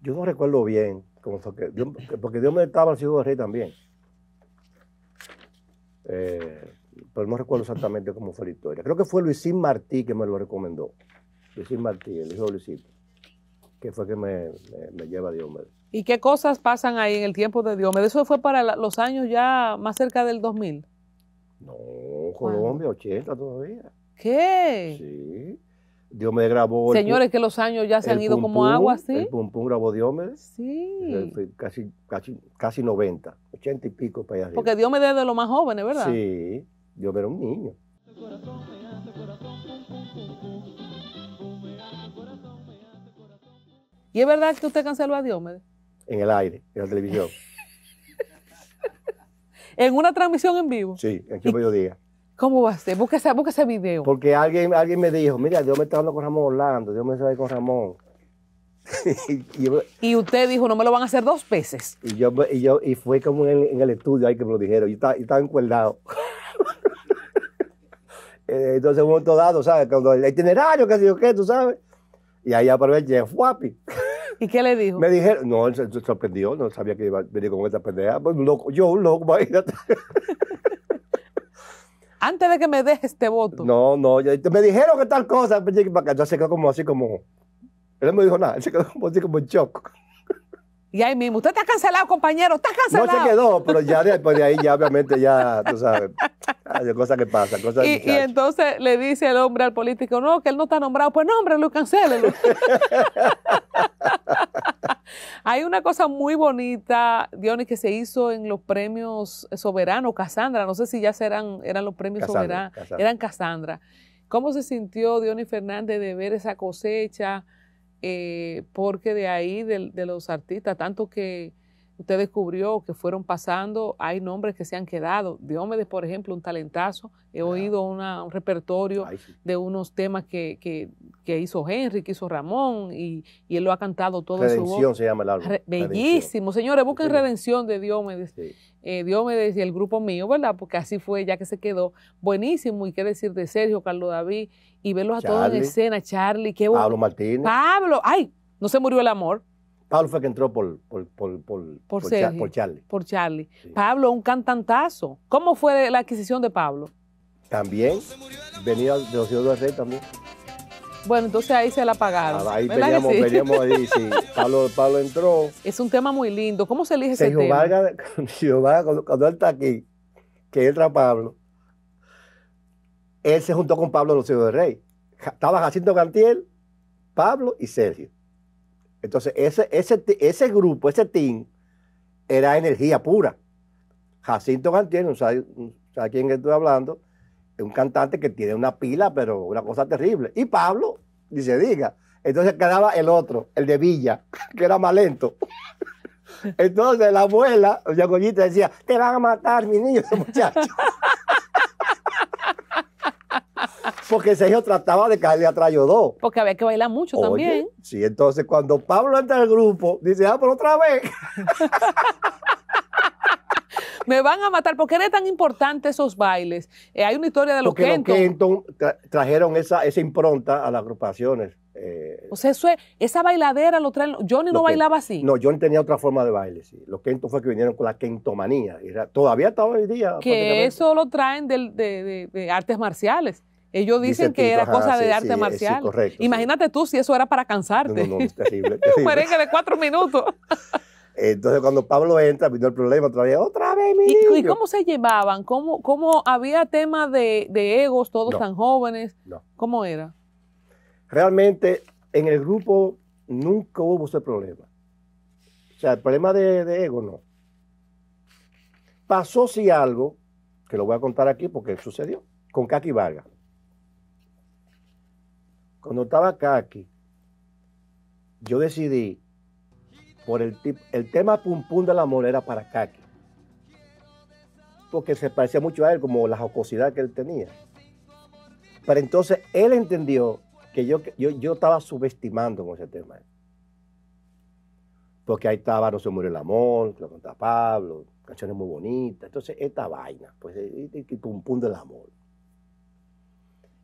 Yo no recuerdo bien, como porque, porque Diomedes estaba al hijo del rey también. Eh, pero no recuerdo exactamente cómo fue la historia. Creo que fue Luisín Martí que me lo recomendó. Luisín Martí, el hijo de Luisito, que fue que me, lleva a Diomedes. ¿Y qué cosas pasan ahí en el tiempo de Diomedes? Eso fue para los años ya más cerca del 2000. No, Colombia, 80 todavía. ¿Qué? Sí me grabó. Señores, que los años ya se han ido como agua, ¿sí? El Pum Pum grabó Diomedes. Sí. Eh, casi, casi, casi 90, 80 y pico para allá. Porque Dios es de los más jóvenes, ¿verdad? Sí, Diomedes era un niño. ¿Y es verdad que usted canceló a Diomedes? En el aire, en la televisión. *laughs* ¿En una transmisión en vivo? Sí, en qué día. ¿Cómo va a ser? Busca ese, busca ese video. Porque alguien, alguien me dijo, mira, Dios me está hablando con Ramón Orlando, Dios me está hablando con Ramón. *laughs* y, usted dijo, no me lo van a hacer dos veces. Y yo, y yo y fue como en, el estudio ahí que me lo dijeron. Yo estaba, yo estaba encuerdado. *laughs* Eh, entonces, un momento dado, ¿sabes? Cuando el itinerario, qué sé yo qué, tú sabes. Y ahí aparece el Guapi. ¿Y qué le dijo? Me dijeron, no, él se sorprendió, no sabía que iba a venir con esta pendeja. Pues, un loco, yo, un loco, imagínate. *laughs* antes de que me deje este voto. No, no, me dijeron que tal cosa, pues, yo se quedó como así como, él no me dijo nada, él se quedó como así como en shock. Y ahí mismo, usted está cancelado, compañero, está cancelado. No se quedó, pero ya *laughs* después de ahí, ya obviamente, ya, tú sabes, hay cosas que pasan, cosas y, y entonces le dice el hombre al político, no, que él no está nombrado, pues hombre, lo cancelen. *laughs* Hay una cosa muy bonita, Dionis, que se hizo en los premios Soberano, Cassandra. no sé si ya serán eran los premios Soberano, eran Cassandra. ¿Cómo se sintió Dionis Fernández de ver esa cosecha? Eh, porque de ahí, de los artistas, tanto que usted descubrió que fueron pasando, hay nombres que se han quedado. Diomedes, por ejemplo, un talentazo. He oído un repertorio de unos temas que, que, hizo Henry, que hizo Ramón, y, él lo ha cantado todo Redención su se llama el álbum. bellísimo. Señores, busquen Redención de Diomedes. Eh, Diomedes y el grupo mío, ¿verdad? Porque así fue, ya que se quedó buenísimo. Y qué decir de Sergio, Carlos David, y verlos a todos en escena. Charlie, qué bueno. Pablo Martínez. Pablo, ¡ay! No se murió el amor. Pablo fue que entró por, por, por, por, Charlie. Por Charlie. Pablo, un cantantazo. ¿Cómo fue la adquisición de Pablo? También. Venía de los del Rey también. Bueno, entonces ahí se la pagaron. Ah, ahí veníamos, sí? veníamos ahí, *laughs* Pablo, Pablo, entró. Es un tema muy lindo. ¿Cómo se elige ese tema? *laughs* Sergio cuando, él está aquí, que entra Pablo, él se juntó con Pablo de los del Rey. Estaba Jacinto Cantiel, Pablo y Sergio. Entonces, ese, ese, ese grupo, ese team, era energía pura. Jacinto Gantier, no sabe, quién estoy hablando, es un cantante que tiene una pila, pero una cosa terrible. Y Pablo, ni se diga. Entonces quedaba el otro, el de Villa, *laughs* que era más lento. *laughs* Entonces la abuela, sea Goyita, decía, te van a matar, mi niño, ese muchacho. *laughs* Porque Sergio trataba de caerle atrás dos. Porque había que bailar mucho también. Sí, entonces cuando Pablo entra al grupo, dice, ah, por otra vez. *laughs* Me van a matar. ¿Por qué eran tan importantes esos bailes? Eh, hay una historia de los Porque Los Kenton trajeron esa, esa impronta a las agrupaciones. Eh. o sea, eso es, esa bailadera lo traen. Johnny no bailaba así. No, Johnny tenía otra forma de baile. Sí. Los Kenton fue que vinieron con la Kentomanía. todavía está hoy día. Que eso lo traen de artes marciales. Ellos dicen que era cosa de arte marcial. Imagínate tú si eso era para cansarte. No, no, no terrible. *laughs* Un merengue de cuatro minutos. *laughs* Entonces cuando Pablo entra, vino el problema otra vez, otra vez, mi ¿Y, cómo se llevaban? ¿Cómo, cómo había tema de, egos, todos tan jóvenes? ¿Cómo era? Realmente en el grupo nunca hubo ese problema. O sea, el problema de, de ego no. Pasó si algo, que lo voy a contar aquí porque sucedió, con Kaki Vargas cuando estaba Kaki, yo decidí por el, el tema Pum Pum de la era para Kaki. Porque se parecía mucho a él, como la jocosidad que él tenía. Pero entonces él entendió que yo, estaba subestimando con ese tema. Porque ahí estaba No se muere el amor, lo contaba Pablo, canciones muy bonitas. Entonces, esta vaina, pues, y, pum pum del amor.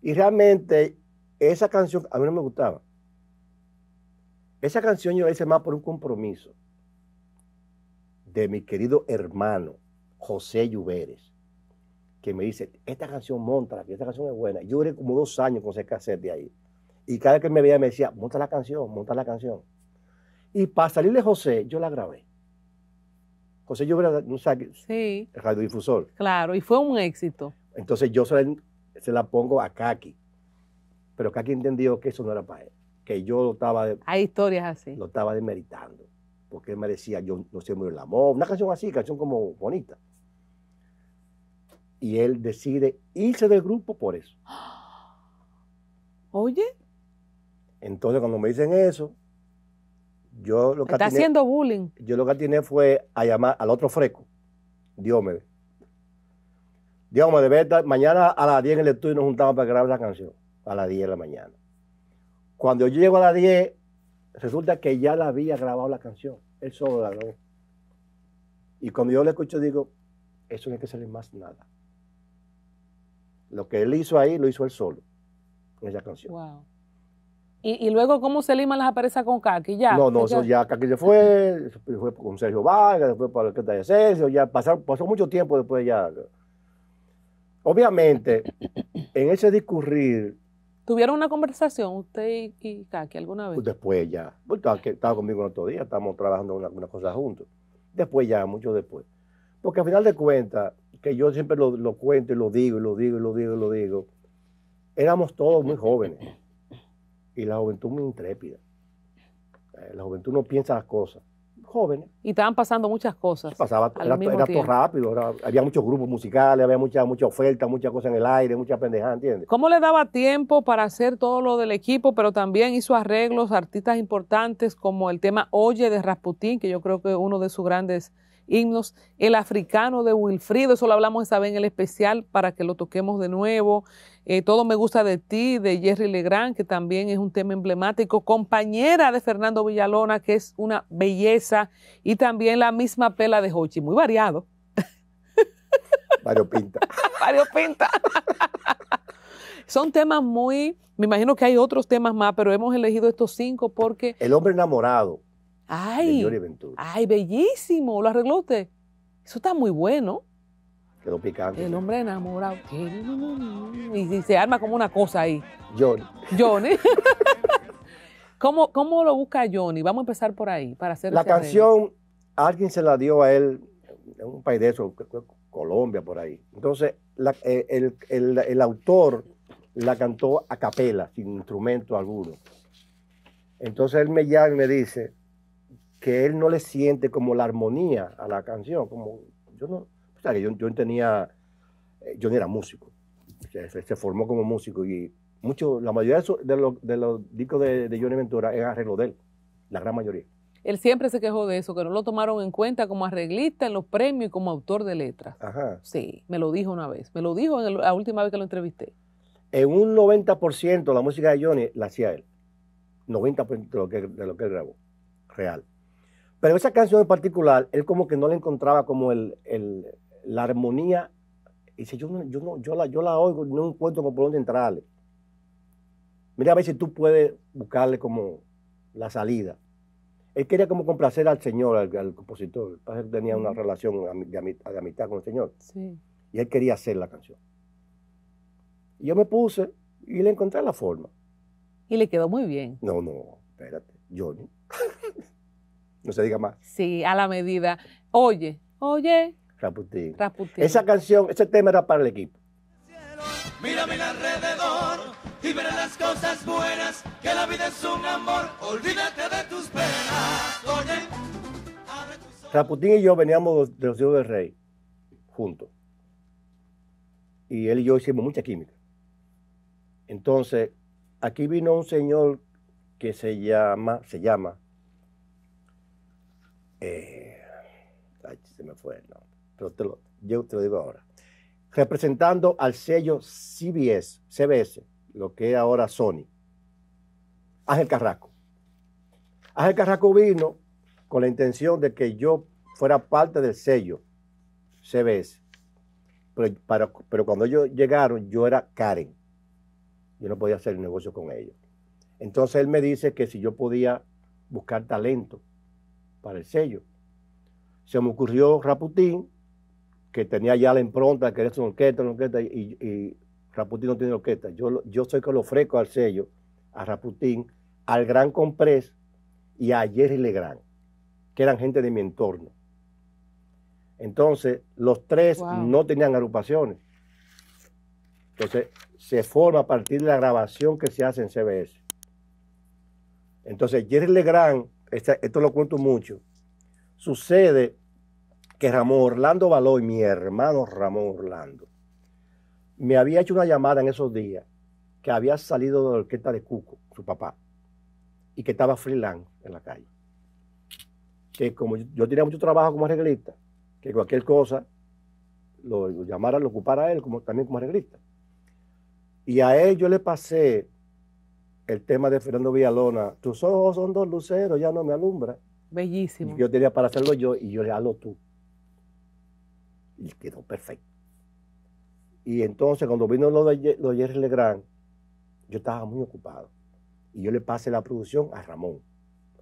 Y realmente esa canción a mí no me gustaba. Esa canción yo hice más por un compromiso de mi querido hermano José Lluveres, que me dice, esta canción monta, esta canción es buena. Yo duré como dos años con ese cassette de ahí. Y cada que me veía me decía, monta la canción, monta la canción. Y para salirle de José, yo la grabé. José Lluveres, no sé, sí. radiodifusor. Claro, y fue un éxito. Entonces yo se la, se la pongo a Kaki pero que aquí entendió que eso no era para él, que yo lo estaba... Hay historias así. Lo estaba desmeritando. porque él me decía, yo no sé muy el amor, una canción así, canción como bonita. Y él decide irse del grupo por eso. *gasps* Oye. Entonces cuando me dicen eso, yo lo que... Está haciendo bullying. Yo lo que atiné fue a llamar al otro fresco, freco, dios me ve. mañana a las 10 en el estudio nos juntamos para grabar la canción a las 10 de la mañana. Cuando yo llego a las 10, resulta que ya la había grabado la canción. Él solo la grabó. Y cuando yo la escucho, digo, eso no hay que salir más nada. Lo que él hizo ahí, lo hizo él solo, en esa canción. Wow. ¿Y, luego cómo se liman las aparezas con Kaki? ¿Ya? No, no, eso ya Kaki se fue, fue con Sergio Vargas, fue para el de Sergio, ya pasó mucho tiempo después ya. Obviamente, en ese discurrir ¿Tuvieron una conversación usted y, Kaki alguna vez? Pues después ya. Porque pues estaba conmigo el otro día, estábamos trabajando una, cosa juntos. Después ya, mucho después. Porque al final de cuentas, que yo siempre lo, lo cuento y lo digo, y lo digo, y lo digo, y lo digo, éramos todos muy jóvenes. Y la juventud muy intrépida. Eh, la juventud no piensa las cosas jóvenes. Y estaban pasando muchas cosas. Pasaba, era, todo rápido, había muchos grupos musicales, había mucha, mucha oferta, muchas cosas en el aire, mucha pendejadas, ¿entiendes? ¿Cómo le daba tiempo para hacer todo lo del equipo, pero también hizo arreglos artistas importantes como el tema Oye de Rasputín, que yo creo que es uno de sus grandes himnos, el africano de Wilfrido, eso lo hablamos esta vez en el especial para que lo toquemos de nuevo, eh, Todo me gusta de ti, de Jerry Legrand, que también es un tema emblemático, compañera de Fernando Villalona, que es una belleza, y también la misma pela de Hochi, muy variado. Vario *laughs* pinta. Vario *laughs* pinta. *laughs* Son temas muy, me imagino que hay otros temas más, pero hemos elegido estos cinco porque... El hombre enamorado. Ay, ay, bellísimo, lo arregló Eso está muy bueno. Quedó picante. El hombre enamorado. Y se arma como una cosa ahí. Johnny. Johnny. *laughs* ¿Cómo, ¿Cómo, lo busca Johnny? Vamos a empezar por ahí para hacer La canción, alguien se la dio a él en un país de eso, Colombia, por ahí. Entonces, eh, el, el, autor la cantó a capela, sin instrumento alguno. Entonces él me llama y me dice que él no le siente como la armonía a la canción, como yo no, o que John, tenía, John eh, era músico, se, formó como músico y mucho, la mayoría de, los, discos de, Johnny Ventura es arreglo de él, la gran mayoría. Él siempre se quejó de eso, que no lo tomaron en cuenta como arreglista en los premios y como autor de letras. Ajá. Sí, me lo dijo una vez, me lo dijo la última vez que lo entrevisté. En un 90% la música de Johnny la hacía él, 90% de lo que, él grabó, real. Pero esa canción en particular, él como que no le encontraba como el, la armonía, dice, yo, yo, no, yo, la, yo la oigo, no encuentro por dónde entrarle. Mira a ver si tú puedes buscarle como la salida. Él quería como complacer al señor, al, compositor. El tenía una relación de amistad, con el señor. Sí. Y él quería hacer la canción. yo me puse y le encontré la forma. Y le quedó muy bien. No, no, espérate, Johnny. *laughs* no se diga más. Sí, a la medida. Oye, oye, Raputín. Esa canción, ese tema era para el equipo. Mírame alrededor y las cosas buenas, que la vida es un amor, olvídate de tus penas. Raputín y yo veníamos de los hijos del rey juntos. Y él y yo hicimos mucha química. Entonces, aquí vino un señor que se llama, se llama, eh, se me fue, no yo te lo digo ahora. Representando al sello CBS, CBS, lo que es ahora Sony. Ángel Carrasco. Ángel Carrasco vino con la intención de que yo fuera parte del sello CBS. Pero, pero cuando ellos llegaron, yo era Karen. Yo no podía hacer un negocio con ellos. Entonces él me dice que si yo podía buscar talento para el sello. Se me ocurrió Raputín, que tenía ya la impronta, que era una orquesta, una orquesta, y, y Raputín no tiene orquesta. Yo, yo soy que lo ofrezco al sello, a Raputín, al Gran Comprés y a Jerry Legrand, que eran gente de mi entorno. Entonces, los tres no tenían agrupaciones. Entonces, se forma a partir de la grabación que se hace en CBS. Entonces, Jerry Legrand, esto lo cuento mucho, sucede que Ramón Orlando Baloy, mi hermano Ramón Orlando, me había hecho una llamada en esos días que había salido de la orquesta de Cuco, su papá, y que estaba freelance en la calle. Que como yo, tenía mucho trabajo como arreglista, que cualquier cosa lo, llamara, lo ocupara él como, también como arreglista. Y a él yo le pasé el tema de Fernando Villalona, tus ojos son dos luceros, ya no me alumbra. Bellísimo. Y yo tenía para hacerlo yo y yo le hago tú y quedó perfecto. Y entonces cuando vino lo de, Jerry Legrand, yo estaba muy ocupado. Y yo le pasé la producción a Ramón,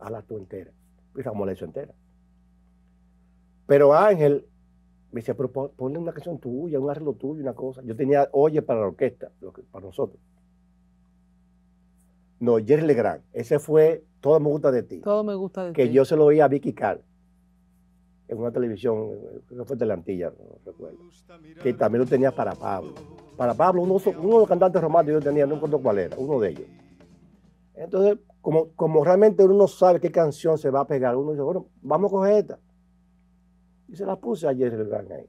a la tu entera. Y Ramón la hizo entera. Pero Ángel me decía, pero ponle una canción tuya, un arreglo tuyo, una cosa. Yo tenía oye para la orquesta, para nosotros. No, Jerry Legrand. Ese fue Todo me gusta de ti. Todo me gusta de ti. Que yo se lo oía a Vicky Carr en una televisión, eh, creo que fue antilla no recuerdo, que también lo tenía para Pablo. Para Pablo, uno, de los cantantes románticos yo tenía, no recuerdo cuál era, uno de ellos. Entonces, como, como realmente uno no sabe qué canción se va a pegar, uno dice, bueno, vamos a coger esta. Y se la puse ayer el gran ahí.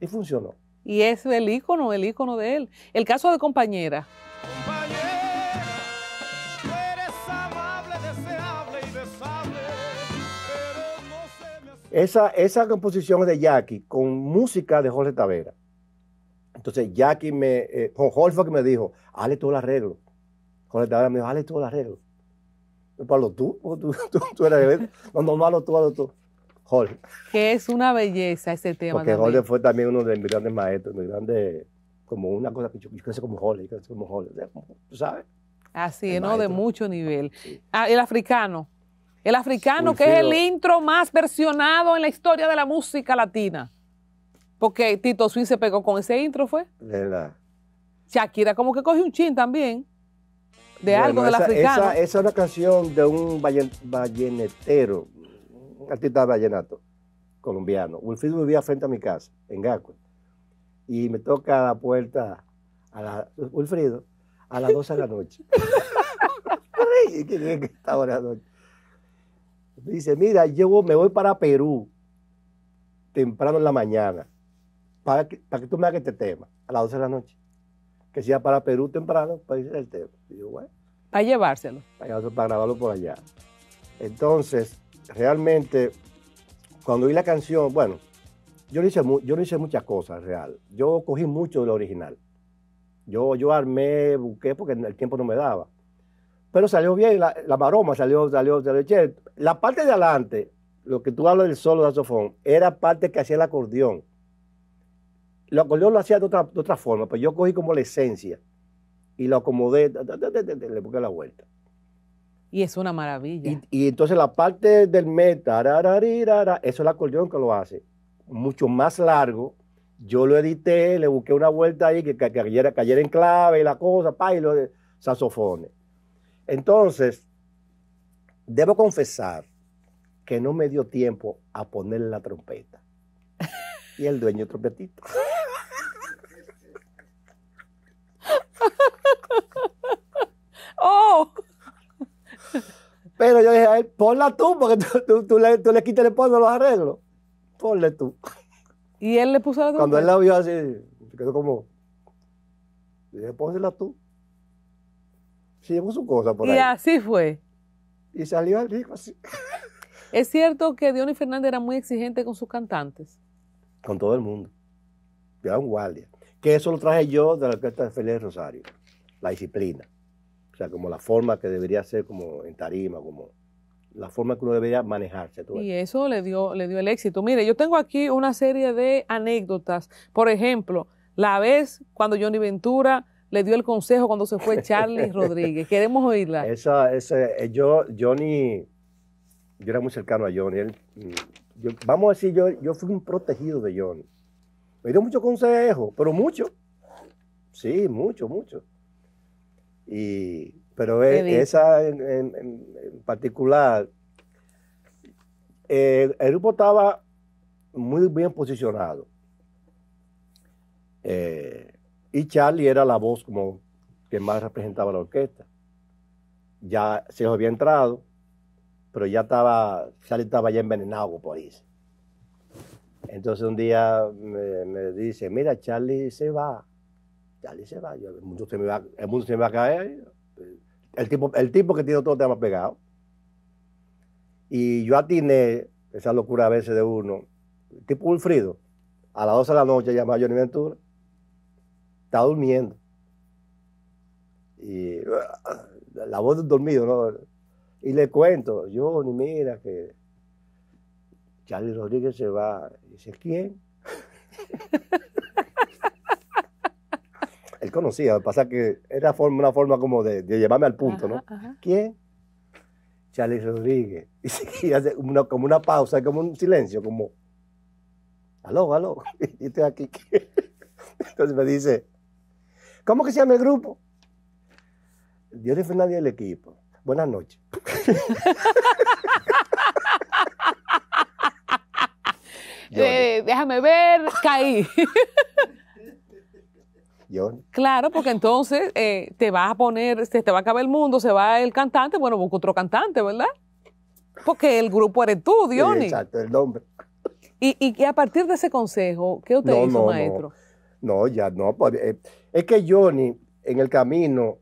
Y funcionó. Y es el ícono, el ícono de él. El caso de compañera. Esa, esa composición de Jackie con música de Jorge Tavera. Entonces Jackie me, con eh, Jorge fue que me dijo, hazle todo el arreglo. Jorge Tavera me dijo, hazle todo el arreglo. Pablo, tú, pues, tú, *laughs* tú, tú eres *laughs* No, no, no, hazlo tú, hazlo Jorge. Que es una belleza ese tema. Porque Jorge fue también uno de mis grandes maestros, mis grandes, como una cosa que yo, yo crecí como Jorge, yo crecí como Jorge, sabes? Así, ¿no? De mucho nivel. Ah, el africano. El africano, que es el intro más versionado en la historia de la música latina. Porque Tito Swin se pegó con ese intro, ¿fue? De la... Shakira como que coge un chin también de algo del africano. Esa, es una canción de un vallenetero, un artista de vallenato colombiano. Wilfrido vivía frente a mi casa, en Gaco. Y me toca la puerta, a la, a las 12 de la noche. ¿Qué de la noche? dice, mira, yo me voy para Perú temprano en la mañana, para que, para que tú me hagas este tema, a las 12 de la noche. Que sea para Perú temprano, para irse el tema. para llevárselo. Para, grabarlo por allá. Entonces, realmente, cuando vi la canción, bueno, yo no hice, yo hice muchas cosas, real. Yo cogí mucho de lo original. Yo, yo armé, busqué porque el tiempo no me daba. Pero salió bien, la, maroma salió, salió, salió La parte de adelante, lo que tú hablas del solo de saxofón, era parte que hacía el acordeón. El acordeón lo hacía de otra, forma, pero pues yo cogí como la esencia y lo acomodé, le busqué la vuelta. Y es una maravilla. Y, entonces la parte del meta, eso es el acordeón que lo hace, mucho más largo. Yo lo edité, le busqué una vuelta ahí que, cayera, en clave y la cosa, pa, y los saxofones. Entonces, debo confesar que no me dio tiempo a ponerle la trompeta. Y el dueño trompetito. *laughs* ¡Oh! Pero yo dije, a él, ponla tú, porque tú, le, le quitas el polvo los arreglos. Ponle tú. ¿Y él le puso la trompeta? Cuando él la vio así, se quedó como, dije, pónsela tú. Se llevó su cosa por ahí. Y así fue. Y salió al rico así. *laughs* Es cierto que Dionis Fernández era muy exigente con sus cantantes. Con todo el mundo. Era un guardia. Que eso lo traje yo de la orquesta de Félix Rosario. La disciplina. O sea, como la forma que debería ser como en tarima, como la forma que uno debería manejarse. y eso le dio, le dio el éxito. Mire, yo tengo aquí una serie de anécdotas. Por ejemplo, la vez cuando Johnny Ventura le dio el consejo cuando se fue Charlie *laughs* Rodríguez. Queremos oírla. Esa, ese, eh, yo, Johnny, yo era muy cercano a Johnny. Él, mm, vamos a decir, yo, yo fui un protegido de Johnny. Me dio mucho consejo pero mucho. Sí, mucho, mucho. Y, pero e, esa en, particular, eh, el grupo estaba muy bien posicionado. Eh, y Charlie era la voz como que más representaba la orquesta. Ya se había entrado, pero ya estaba, Charlie estaba ya envenenado por eso. Entonces un día me, dice, mira, Charlie se va. Charlie se va. el, mundo se me va a caer. El tipo, el tipo que tiene todo el tema pegado. Y yo atiné esa locura a veces de uno, tipo Wilfrido, a las 12 de la noche llamaba Johnny Ventura está durmiendo. Y ah, la voz del dormido, ¿no? Y le cuento, yo ni mira que Charlie Rodríguez se va. Y dice, ¿quién? *laughs* Él conocía, pasa que era una forma como de, llevarme al punto, ¿no? ¿Quién? Charlie Rodríguez. *laughs* Y hace como una pausa, como un silencio, como, aló, aló, *laughs* y estoy aquí. Entonces me dice, ¿Cómo que se llama el grupo? Dios Fernández del equipo. Buenas noches. *laughs* Eh, déjame ver, caí. *laughs* Claro, porque entonces eh, te vas a poner, te, te va a acabar el mundo, se va el cantante, bueno, busca otro cantante, ¿verdad? Porque el grupo eres tú, Diony. exacto, el nombre. Y, y, a partir de ese consejo, ¿qué usted hizo, maestro? No, ya no. Pues, eh, es que Johnny en el camino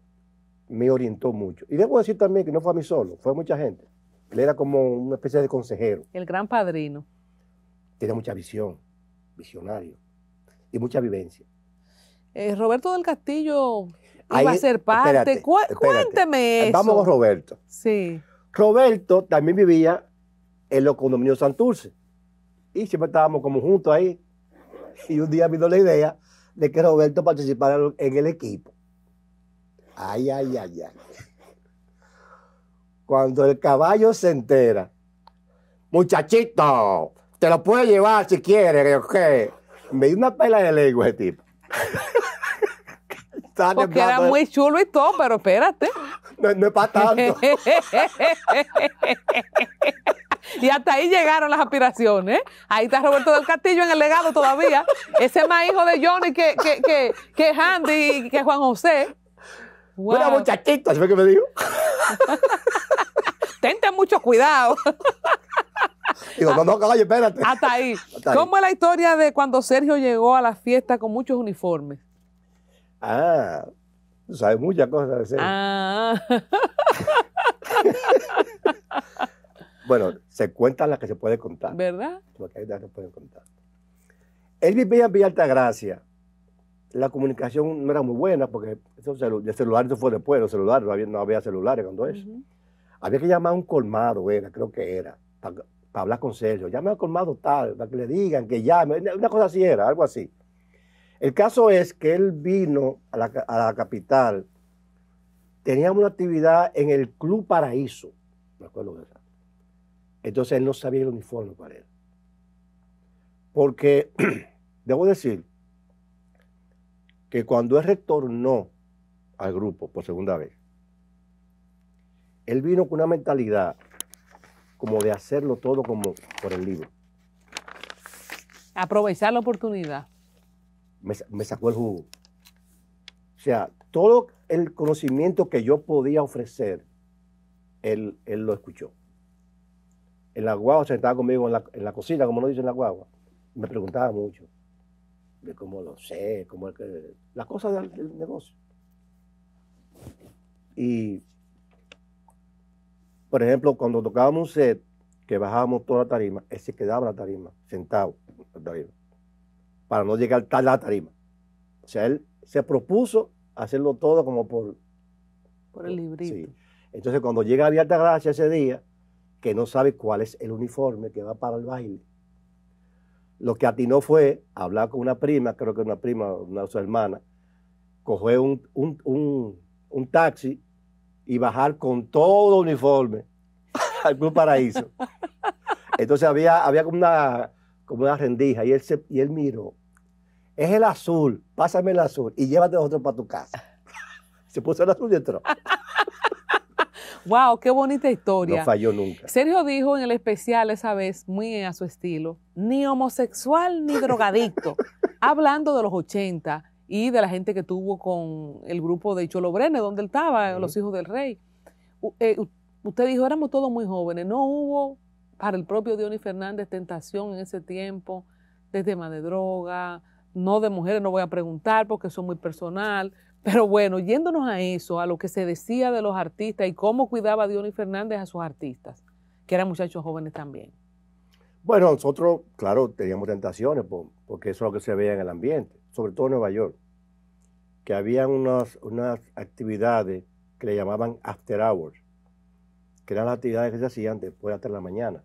me orientó mucho. Y debo decir también que no fue a mí solo, fue a mucha gente. Él era como una especie de consejero. El gran padrino. Tiene mucha visión, visionario y mucha vivencia. Eh, Roberto del Castillo iba a ser parte. Cuénteme eh, eso. Vamos con Roberto. Sí. Roberto también vivía en los condominios Santurce. Y siempre estábamos como juntos ahí. Y un día vino la idea de que Roberto participara en el equipo. Ay, ay, ay, ay. Cuando el caballo se entera, muchachito, te lo puede llevar si quieres, ¿ok? Me dio una pela de lengua ese tipo. *laughs* Porque era muy chulo y todo, pero espérate. *laughs* no, es para tanto. *laughs* Y hasta ahí llegaron las aspiraciones. Ahí está Roberto del Castillo en el legado todavía. Ese es más hijo de Johnny que, que, que, Handy y que Juan José. Wow. Una ¿sabes qué me dijo? *laughs* Tente mucho cuidado. Digo, no, caballo, espérate. Hasta ahí. ¿Cómo es la historia de cuando Sergio llegó a la fiesta con muchos uniformes? Ah, Tú sabes muchas cosas de Sergio. Ah. *laughs* bueno, se cuentan las que se puede contar. ¿Verdad? Porque hay las que se pueden contar. Él vivía en Villa Altagracia. La comunicación no era muy buena porque el celular eso fue después, no había, celulares cuando eso. Había que llamar a un colmado, era, creo que era, para, hablar con Sergio. Llame al colmado tal, para que le digan, que llame, una cosa así era, algo así. El caso es que él vino a la, capital, tenía una actividad en el Club Paraíso, me acuerdo de esa. Entonces él no sabía el uniforme para él. Porque, *clears throat* debo decir, que cuando él retornó al grupo por segunda vez, él vino con una mentalidad como de hacerlo todo como por el libro. Aprovechar la oportunidad me, sacó el jugo. O sea, todo el conocimiento que yo podía ofrecer, él, lo escuchó. En la guagua, sentaba conmigo en la, cocina, como lo dicen en la guagua, me preguntaba mucho de cómo lo sé, cómo es que, las cosas del, negocio. Y, por ejemplo, cuando tocábamos un set, que bajábamos toda la tarima, él se quedaba en la tarima, sentado en la tarima para no llegar tal a la tarima. O sea, él se propuso hacerlo todo como por... Por el librito. Entonces, cuando llega a Gracia ese día, que no sabe cuál es el uniforme que va para el baile, lo que atinó fue hablar con una prima, creo que una prima, una su hermana, coger un, un, taxi y bajar con todo uniforme *laughs* al Club Paraíso. *laughs* Entonces había, había como, una, como una rendija y él, y él miró es el azul, pásame el azul y llévate los otros para tu casa. *laughs* Se puso el azul y entró. wow, *laughs* qué bonita historia. No falló nunca. Sergio dijo en el especial esa vez, muy a su estilo, ni homosexual ni drogadicto, *laughs* hablando de los 80 y de la gente que tuvo con el grupo de Cholo Brene, donde él estaba, los hijos del rey. Eh, usted dijo, éramos todos muy jóvenes, no hubo para el propio Dionis Fernández tentación en ese tiempo de tema de droga, no de mujeres no voy a preguntar porque son muy personal, pero bueno, yéndonos a eso, a lo que se decía de los artistas y cómo cuidaba Dionis Fernández a sus artistas, que eran muchachos jóvenes también. Bueno, nosotros, claro, teníamos tentaciones porque eso es lo que se veía en el ambiente, sobre todo en Nueva York, que había unas, actividades que le llamaban after hours, que eran las actividades que se hacían después hasta la mañana.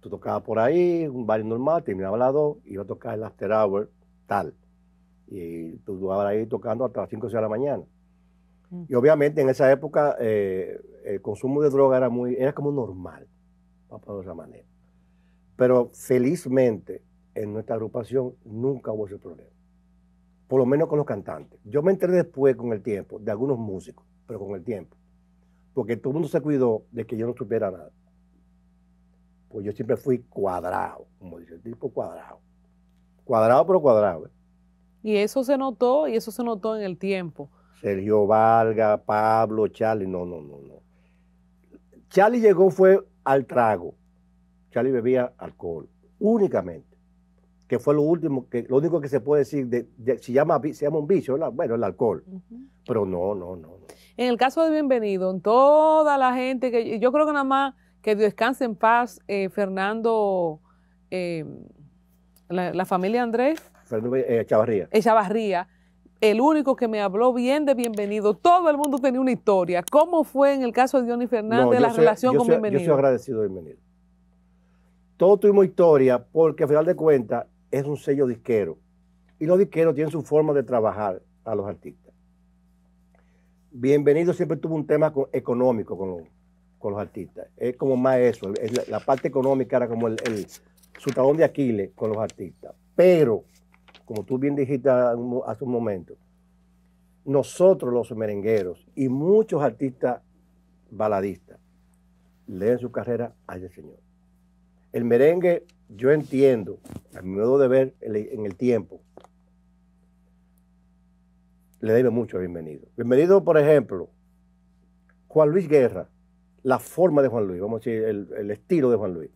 Tú tocabas por ahí, un bar normal, terminaba a las y iba a tocar el after hours y tú a ahí tocando hasta las 5 de la mañana. Mm. Y obviamente en esa época eh, el consumo de droga era muy, era como normal, para ponerlo de esa manera. Pero felizmente en nuestra agrupación nunca hubo ese problema. Por lo menos con los cantantes. Yo me enteré después con el tiempo de algunos músicos, pero con el tiempo. Porque todo el mundo se cuidó de que yo no supiera nada. Pues yo siempre fui cuadrado, como dice el tipo cuadrado cuadrado por cuadrado. ¿eh? Y eso se notó, y eso se notó en el tiempo. Sergio Valga Pablo, Charlie, no, no, no, no. Charlie llegó fue al trago. Charlie bebía alcohol, únicamente. Que fue lo último, que lo único que se puede decir, de, se, llama, se llama un vicio, bueno, el alcohol. Pero no, no, no, En el caso de Bienvenido, en toda la gente, que yo creo que nada más que descanse en paz eh, Fernando eh, la, familia Andrés. Fernando eh, Chavarría. Chavarría. El único que me habló bien de bienvenido. Todo el mundo tenía una historia. ¿Cómo fue en el caso de Johnny Fernández la relación con bienvenido? Yo soy agradecido de bienvenido. Todos tuvimos historia porque al final de cuentas es un sello disquero. Y los disqueros tienen su forma de trabajar a los artistas. Bienvenido siempre tuvo un tema económico con los, artistas. Es como más eso. la, parte económica era como el su de Aquiles con los artistas. Pero, como tú bien dijiste hace un momento, nosotros los merengueros y muchos artistas baladistas leen su carrera a ese señor. El merengue, yo entiendo, a mi modo de ver en el tiempo, le debe mucho Bienvenido. Bienvenido, por ejemplo, Juan Luis Guerra, la forma de Juan Luis, vamos a decir, el estilo de Juan Luis.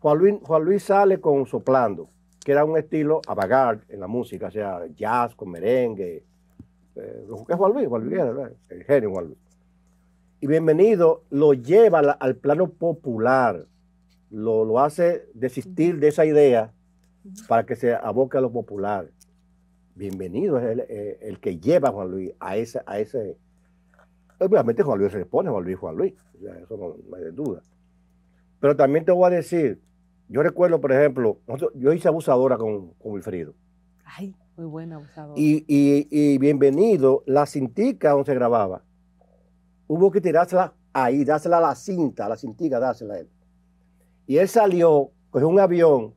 Juan Luis, sale con soplando, que era un estilo avant en la música, o sea, jazz con merengue. Eh, es Juan Luis, Juan Luis era el genio Juan Luis. Y bienvenido lo lleva al plano popular, lo, hace desistir de esa idea para que se aboque a lo popular. Bienvenido es el, eh, que lleva a Juan Luis a ese, a ese. Obviamente Juan Luis se pone Juan Luis, Juan Luis, eso no hay duda. Pero también te voy a decir, yo recuerdo, por ejemplo, yo hice abusadora con, con Wilfrido. Ay, muy buena abusadora. Y, bienvenido, la cintica donde se grababa. Hubo que tirársela ahí, dársela a la cinta, a la cintica, dársela a él. Y él salió, cogió un avión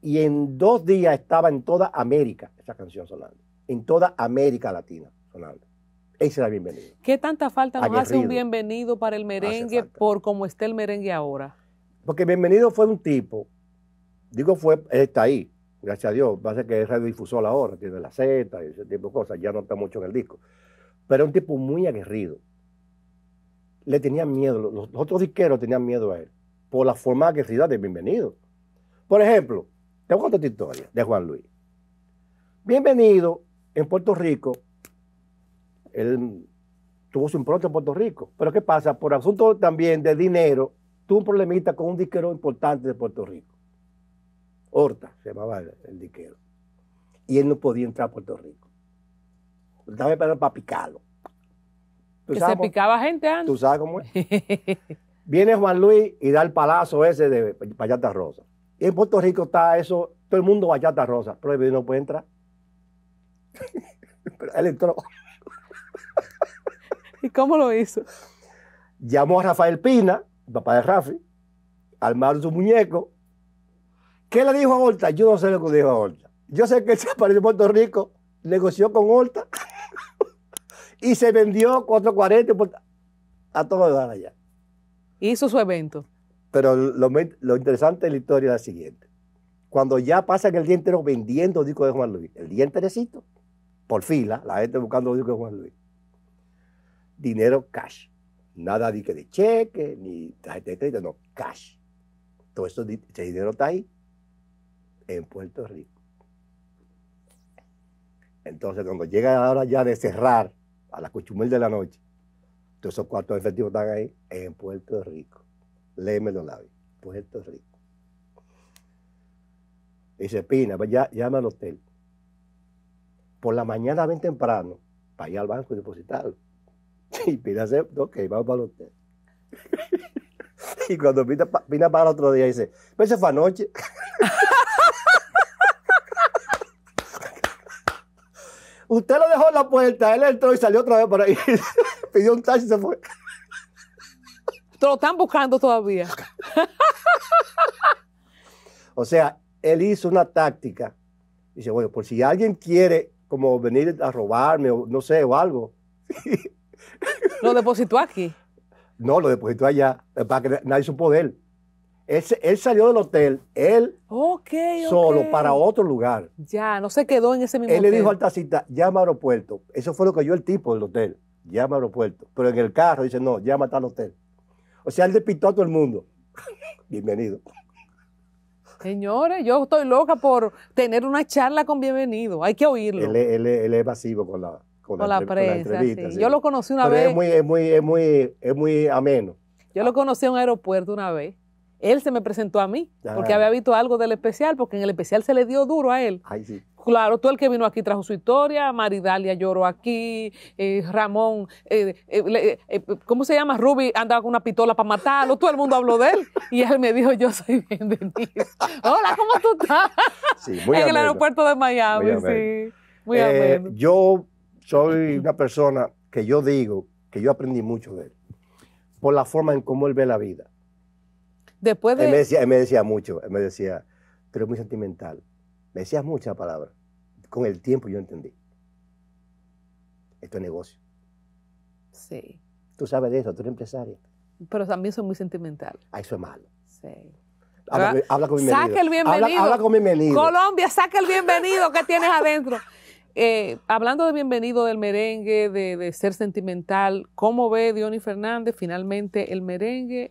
y en dos días estaba en toda América esa canción sonando. En toda América Latina sonando. Ese era bienvenido. ¿Qué tanta falta nos hace un bienvenido para el merengue por cómo está el merengue ahora? Porque Bienvenido fue un tipo, digo fue, está ahí, gracias a Dios, ser que es la hora, tiene la Z y ese tipo de cosas, ya no está mucho en el disco, pero un tipo muy aguerrido. Le tenían miedo, los, otros disqueros tenían miedo a él, por la forma aguerrida de Bienvenido. Por ejemplo, te voy a contar historia de Juan Luis. Bienvenido en Puerto Rico, él tuvo su impronta en Puerto Rico, pero ¿qué pasa? Por asunto también de dinero, tuvo un problemita con un diquero importante de Puerto Rico. Horta se llamaba el, diquero. Y él no podía entrar a Puerto Rico. Estaba esperando para picarlo. que se picaba gente antes. ¿Tú sabes cómo es? *laughs* Viene Juan Luis y da el palazo ese de Payata Rosa. Y en Puerto Rico está eso, todo el mundo Payata Rosa, pero él no puede entrar. *laughs* pero él entró. ¿Y cómo lo hizo? Llamó a Rafael Pina, papá de Rafi, armaron su muñeco. ¿Qué le dijo a Horta? Yo no sé lo que dijo a Horta. Yo sé que se apareció en Puerto Rico, negoció con Horta *laughs* y se vendió 440 a todo dar allá. Hizo su evento. Pero lo, interesante de la historia es la siguiente. Cuando ya pasan el día entero vendiendo discos de Juan Luis, el día enterecito, por fila, la gente buscando discos de Juan Luis. Dinero cash. Nada de, de cheque, ni tarjeta de no, cash. Todo ese dinero está ahí, en Puerto Rico. Entonces, cuando llega la hora ya de cerrar a la cuchumel de la noche, todos esos cuartos efectivos están ahí, en Puerto Rico. Léeme los labios, Puerto Rico. Dice Pina, pues ya, llama al hotel. Por la mañana bien temprano para ir al banco y depositarlo. *laughs* Y Pina se, ok, vamos para usted. *laughs* Y cuando Pina, Pina para otro día dice, pero pues se fue anoche. *laughs* usted lo dejó en la puerta, él entró y salió otra vez por ahí. Pidió un taxi y se fue. Te lo están buscando todavía. o sea, él hizo una táctica. Dice, bueno, por si alguien quiere como venir a robarme o no sé, o algo. ¿Lo depositó aquí? No, lo depositó allá, para que nadie supo de él. Él, salió del hotel, él solo para otro lugar. Ya, no se quedó en ese mismo Él le dijo al tacita, llama a aeropuerto. Eso fue lo que oyó el tipo del hotel, llama a aeropuerto. Pero en el carro dice, no, llama hasta tal hotel. O sea, él despistó a todo el mundo. *laughs* Bienvenido. Señores, yo estoy loca por tener una charla con bienvenido. Hay que oírlo. Él, él, es pasivo con la, con, la, prensa. Yo lo conocí una vez. Es muy, es, muy, es, muy, es muy ameno. Yo lo conocí en un aeropuerto una vez. Él se me presentó a mí, porque ah. había visto algo del especial, porque en el especial se le dio duro a él. Claro, todo el que vino aquí trajo su historia, Maridalia lloró aquí, eh, Ramón, eh, eh, ¿cómo se llama? Ruby andaba con una pistola para matarlo, todo el mundo habló de él. Y él me dijo, yo soy bienvenido. *laughs* Hola, ¿cómo tú estás? Sí, muy en el aeropuerto de Miami, sí. Muy ameno. Yo soy una persona que yo digo que yo aprendí mucho de él, por la forma en cómo él ve la vida. Después de... Él me decía, él me decía mucho, él me decía, tú eres muy sentimental. Me decías muchas palabras. Con el tiempo yo entendí. Esto es negocio. Sí. Tú sabes de eso, tú eres empresaria. Pero también soy muy sentimental. Ah, eso es malo. Sí. Habla, ah, con mi Saca el bienvenido. Habla, habla con bienvenido. Colombia, saca el bienvenido que tienes adentro. Eh, hablando de bienvenido del merengue, de, ser sentimental, ¿cómo ve Diony Fernández finalmente el merengue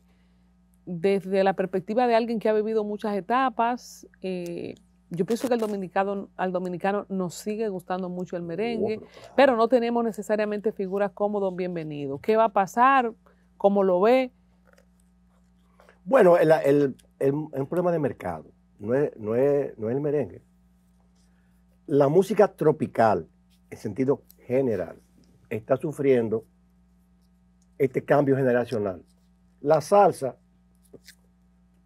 desde la perspectiva de alguien que ha vivido muchas etapas? Eh, yo pienso que el dominicano, al dominicano nos sigue gustando mucho el merengue, pero no tenemos necesariamente figuras como Don Bienvenido. ¿Qué va a pasar? ¿Cómo lo ve? Bueno, es el, un problema de mercado, no no es el merengue la música tropical, en sentido general, está sufriendo este cambio generacional. La salsa,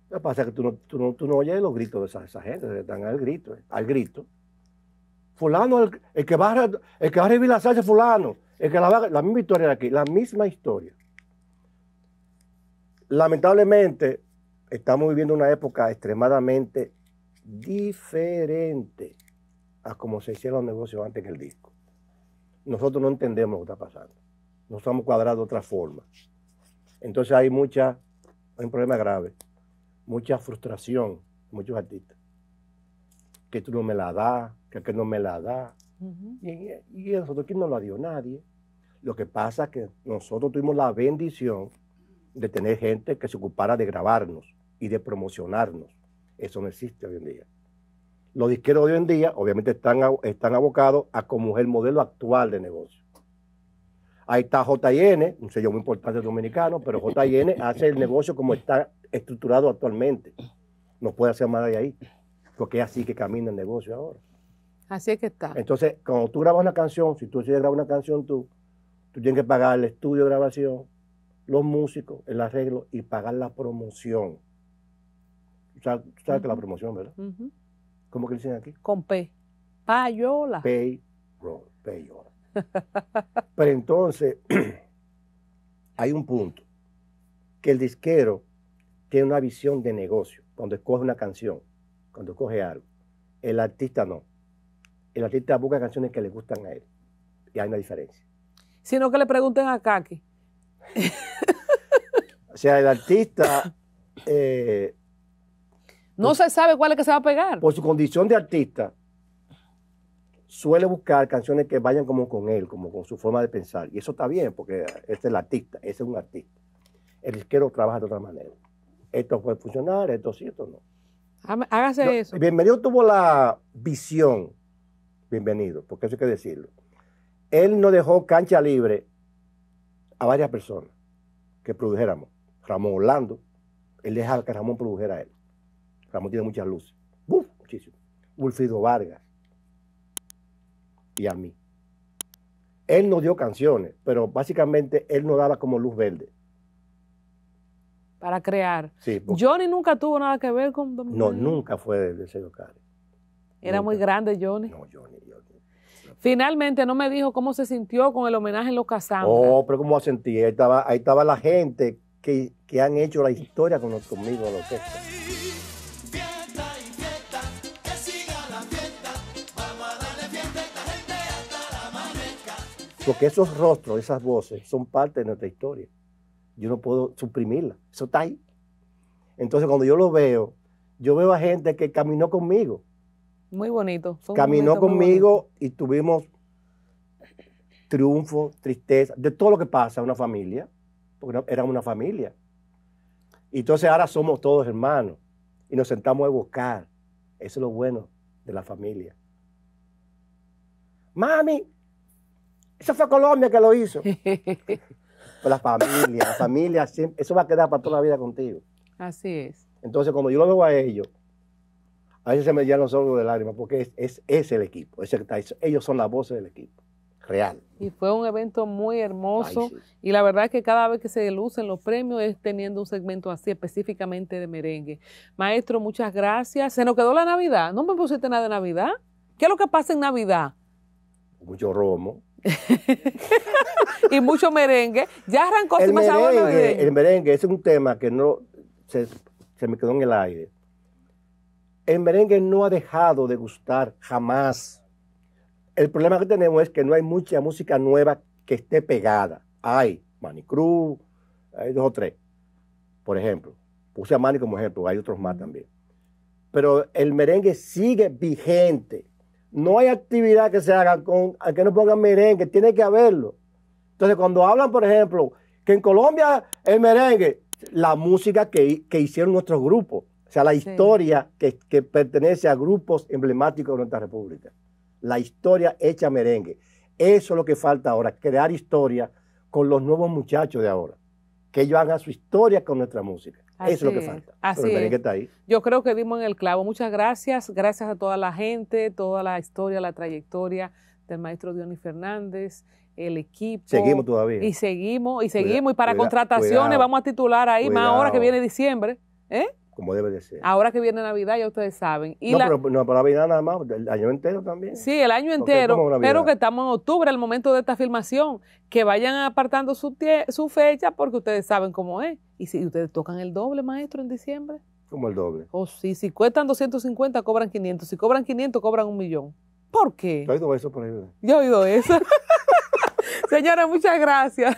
lo que pasa es que tú no, tú no, oyes los gritos de esa, gente, están al grito, al grito. Fulano, el, que va a, el que revivir la salsa, fulano. El que la, va, la misma historia aquí, la misma historia. Lamentablemente, estamos viviendo una época extremadamente diferente como se hicieron los negocios antes en el disco. Nosotros no entendemos lo que está pasando. Nos estamos cuadrados de otra forma. Entonces hay mucha, hay un problema grave, mucha frustración, muchos artistas. Que tú no me la da que aquel no me la da. y, nosotros, ¿quién no la dio? Nadie. Lo que pasa es que nosotros tuvimos la bendición de tener gente que se ocupara de grabarnos y de promocionarnos. Eso no existe hoy en día los disqueros de hoy en día, obviamente, están, están abocados a como es el modelo actual de negocio. Ahí está JN, un sello muy importante dominicano, pero JN hace el negocio como está estructurado actualmente. No puede hacer más de ahí, porque es así que camina el negocio ahora. Así es que está. Entonces, cuando tú grabas una canción, si tú decides grabar una canción tú, tú tienes que pagar el estudio de grabación, los músicos, el arreglo y pagar la promoción. tú sabes que la promoción, ¿verdad? ¿Cómo que le dicen aquí? Con P. Payola. Payroll, payola. *laughs* Pero entonces, *clears throat* hay un punto, que el disquero tiene una visión de negocio cuando escoge una canción, cuando escoge algo. El artista no. El artista busca canciones que le gustan a él. Y hay una diferencia. Sino que le pregunten a Kaki. *laughs* o sea, el artista eh, no pues se sabe cuál es que se va a pegar. Por su condición de artista, suele buscar canciones que vayan como con él, como con su forma de pensar. Y eso está bien, porque este es el artista, ese es un artista. El disquero trabaja de otra manera. Esto puede funcionar, esto sí, esto no. Hágase eso. Bienvenido tuvo la visión, bienvenido, porque eso hay que decirlo. Él no dejó cancha libre a varias personas que produjéramos. Ramón Orlando, él dejaba que Ramón produjera a él. Ramón tiene muchas luces. ¡Buf! Muchísimo. Ulfido Vargas. Y a mí. Él nos dio canciones, pero básicamente él nos daba como luz verde. Para crear. Johnny nunca tuvo nada que ver con Domingo. No, nunca fue de, ese Sergio Era muy grande Johnny. No, Johnny, Johnny. Finalmente no me dijo cómo se sintió con el homenaje en los casados. Oh, pero cómo sentí. Ahí estaba, ahí estaba la gente que, han hecho la historia con conmigo, los Porque esos rostros, esas voces, son parte de nuestra historia. Yo no puedo suprimirla. Eso está ahí. Entonces, cuando yo lo veo, yo veo a gente que caminó conmigo. Muy bonito. caminó conmigo y tuvimos triunfo, tristeza, de todo lo que pasa en una familia, porque era una familia. Y entonces ahora somos todos hermanos y nos sentamos a buscar. Eso es lo bueno de la familia. Mami, eso fue Colombia que lo hizo. *laughs* Pues la familia, la familia, eso va a quedar para toda la vida contigo. Así es. Entonces, cuando yo lo veo a ellos, a veces se me llenan los ojos de lágrimas, porque es, es, el equipo, ellos son la voces del equipo, real. Y fue un evento muy hermoso, y la verdad es que cada vez que se lucen los premios es teniendo un segmento así, específicamente de merengue. Maestro, muchas gracias. Se nos quedó la Navidad, no me pusiste nada de Navidad. ¿Qué es lo que pasa en Navidad? Mucho romo. *laughs* y mucho merengue. Ya arrancó el merengue, El merengue es un tema que no se, me quedó en el aire. El merengue no ha dejado de gustar jamás. El problema que tenemos es que no hay mucha música nueva que esté pegada. Hay Manicruz, hay dos o tres, por ejemplo. Puse a Mani como ejemplo, hay otros más también. Pero el merengue sigue vigente. No hay actividad que se haga con que no pongan merengue, tiene que haberlo. Entonces, cuando hablan, por ejemplo, que en Colombia el merengue, la música que, hicieron nuestros grupos, o sea, la historia que, que pertenece a grupos emblemáticos de nuestra república, la historia hecha merengue. Eso es lo que falta ahora, crear historia con los nuevos muchachos de ahora, que ellos hagan su historia con nuestra música. Eso es lo que falta. Así es. está ahí. Yo creo que dimos en el clavo. Muchas gracias. Gracias a toda la gente, toda la historia, la trayectoria del maestro Dionis Fernández, el equipo. Seguimos todavía. Y seguimos, y seguimos. y para contrataciones vamos a titular ahí más ahora que viene diciembre. ¿Eh? como debe de ser. Ahora que viene Navidad, ya ustedes saben. Y no, pero, no, para Navidad nada más, el año entero también. Sí, el año entero, pero que estamos en octubre, al momento de esta filmación, que vayan apartando su, su fecha porque ustedes saben cómo es. Y si ustedes tocan el doble, maestro, en diciembre. ¿Cómo el doble. Oh, sí, si cuestan 250, cobran 500. Si cobran 500, cobran un millón. ¿Por qué? Yo he oído eso por ahí. Yo he oído eso. *laughs* Señora, muchas gracias.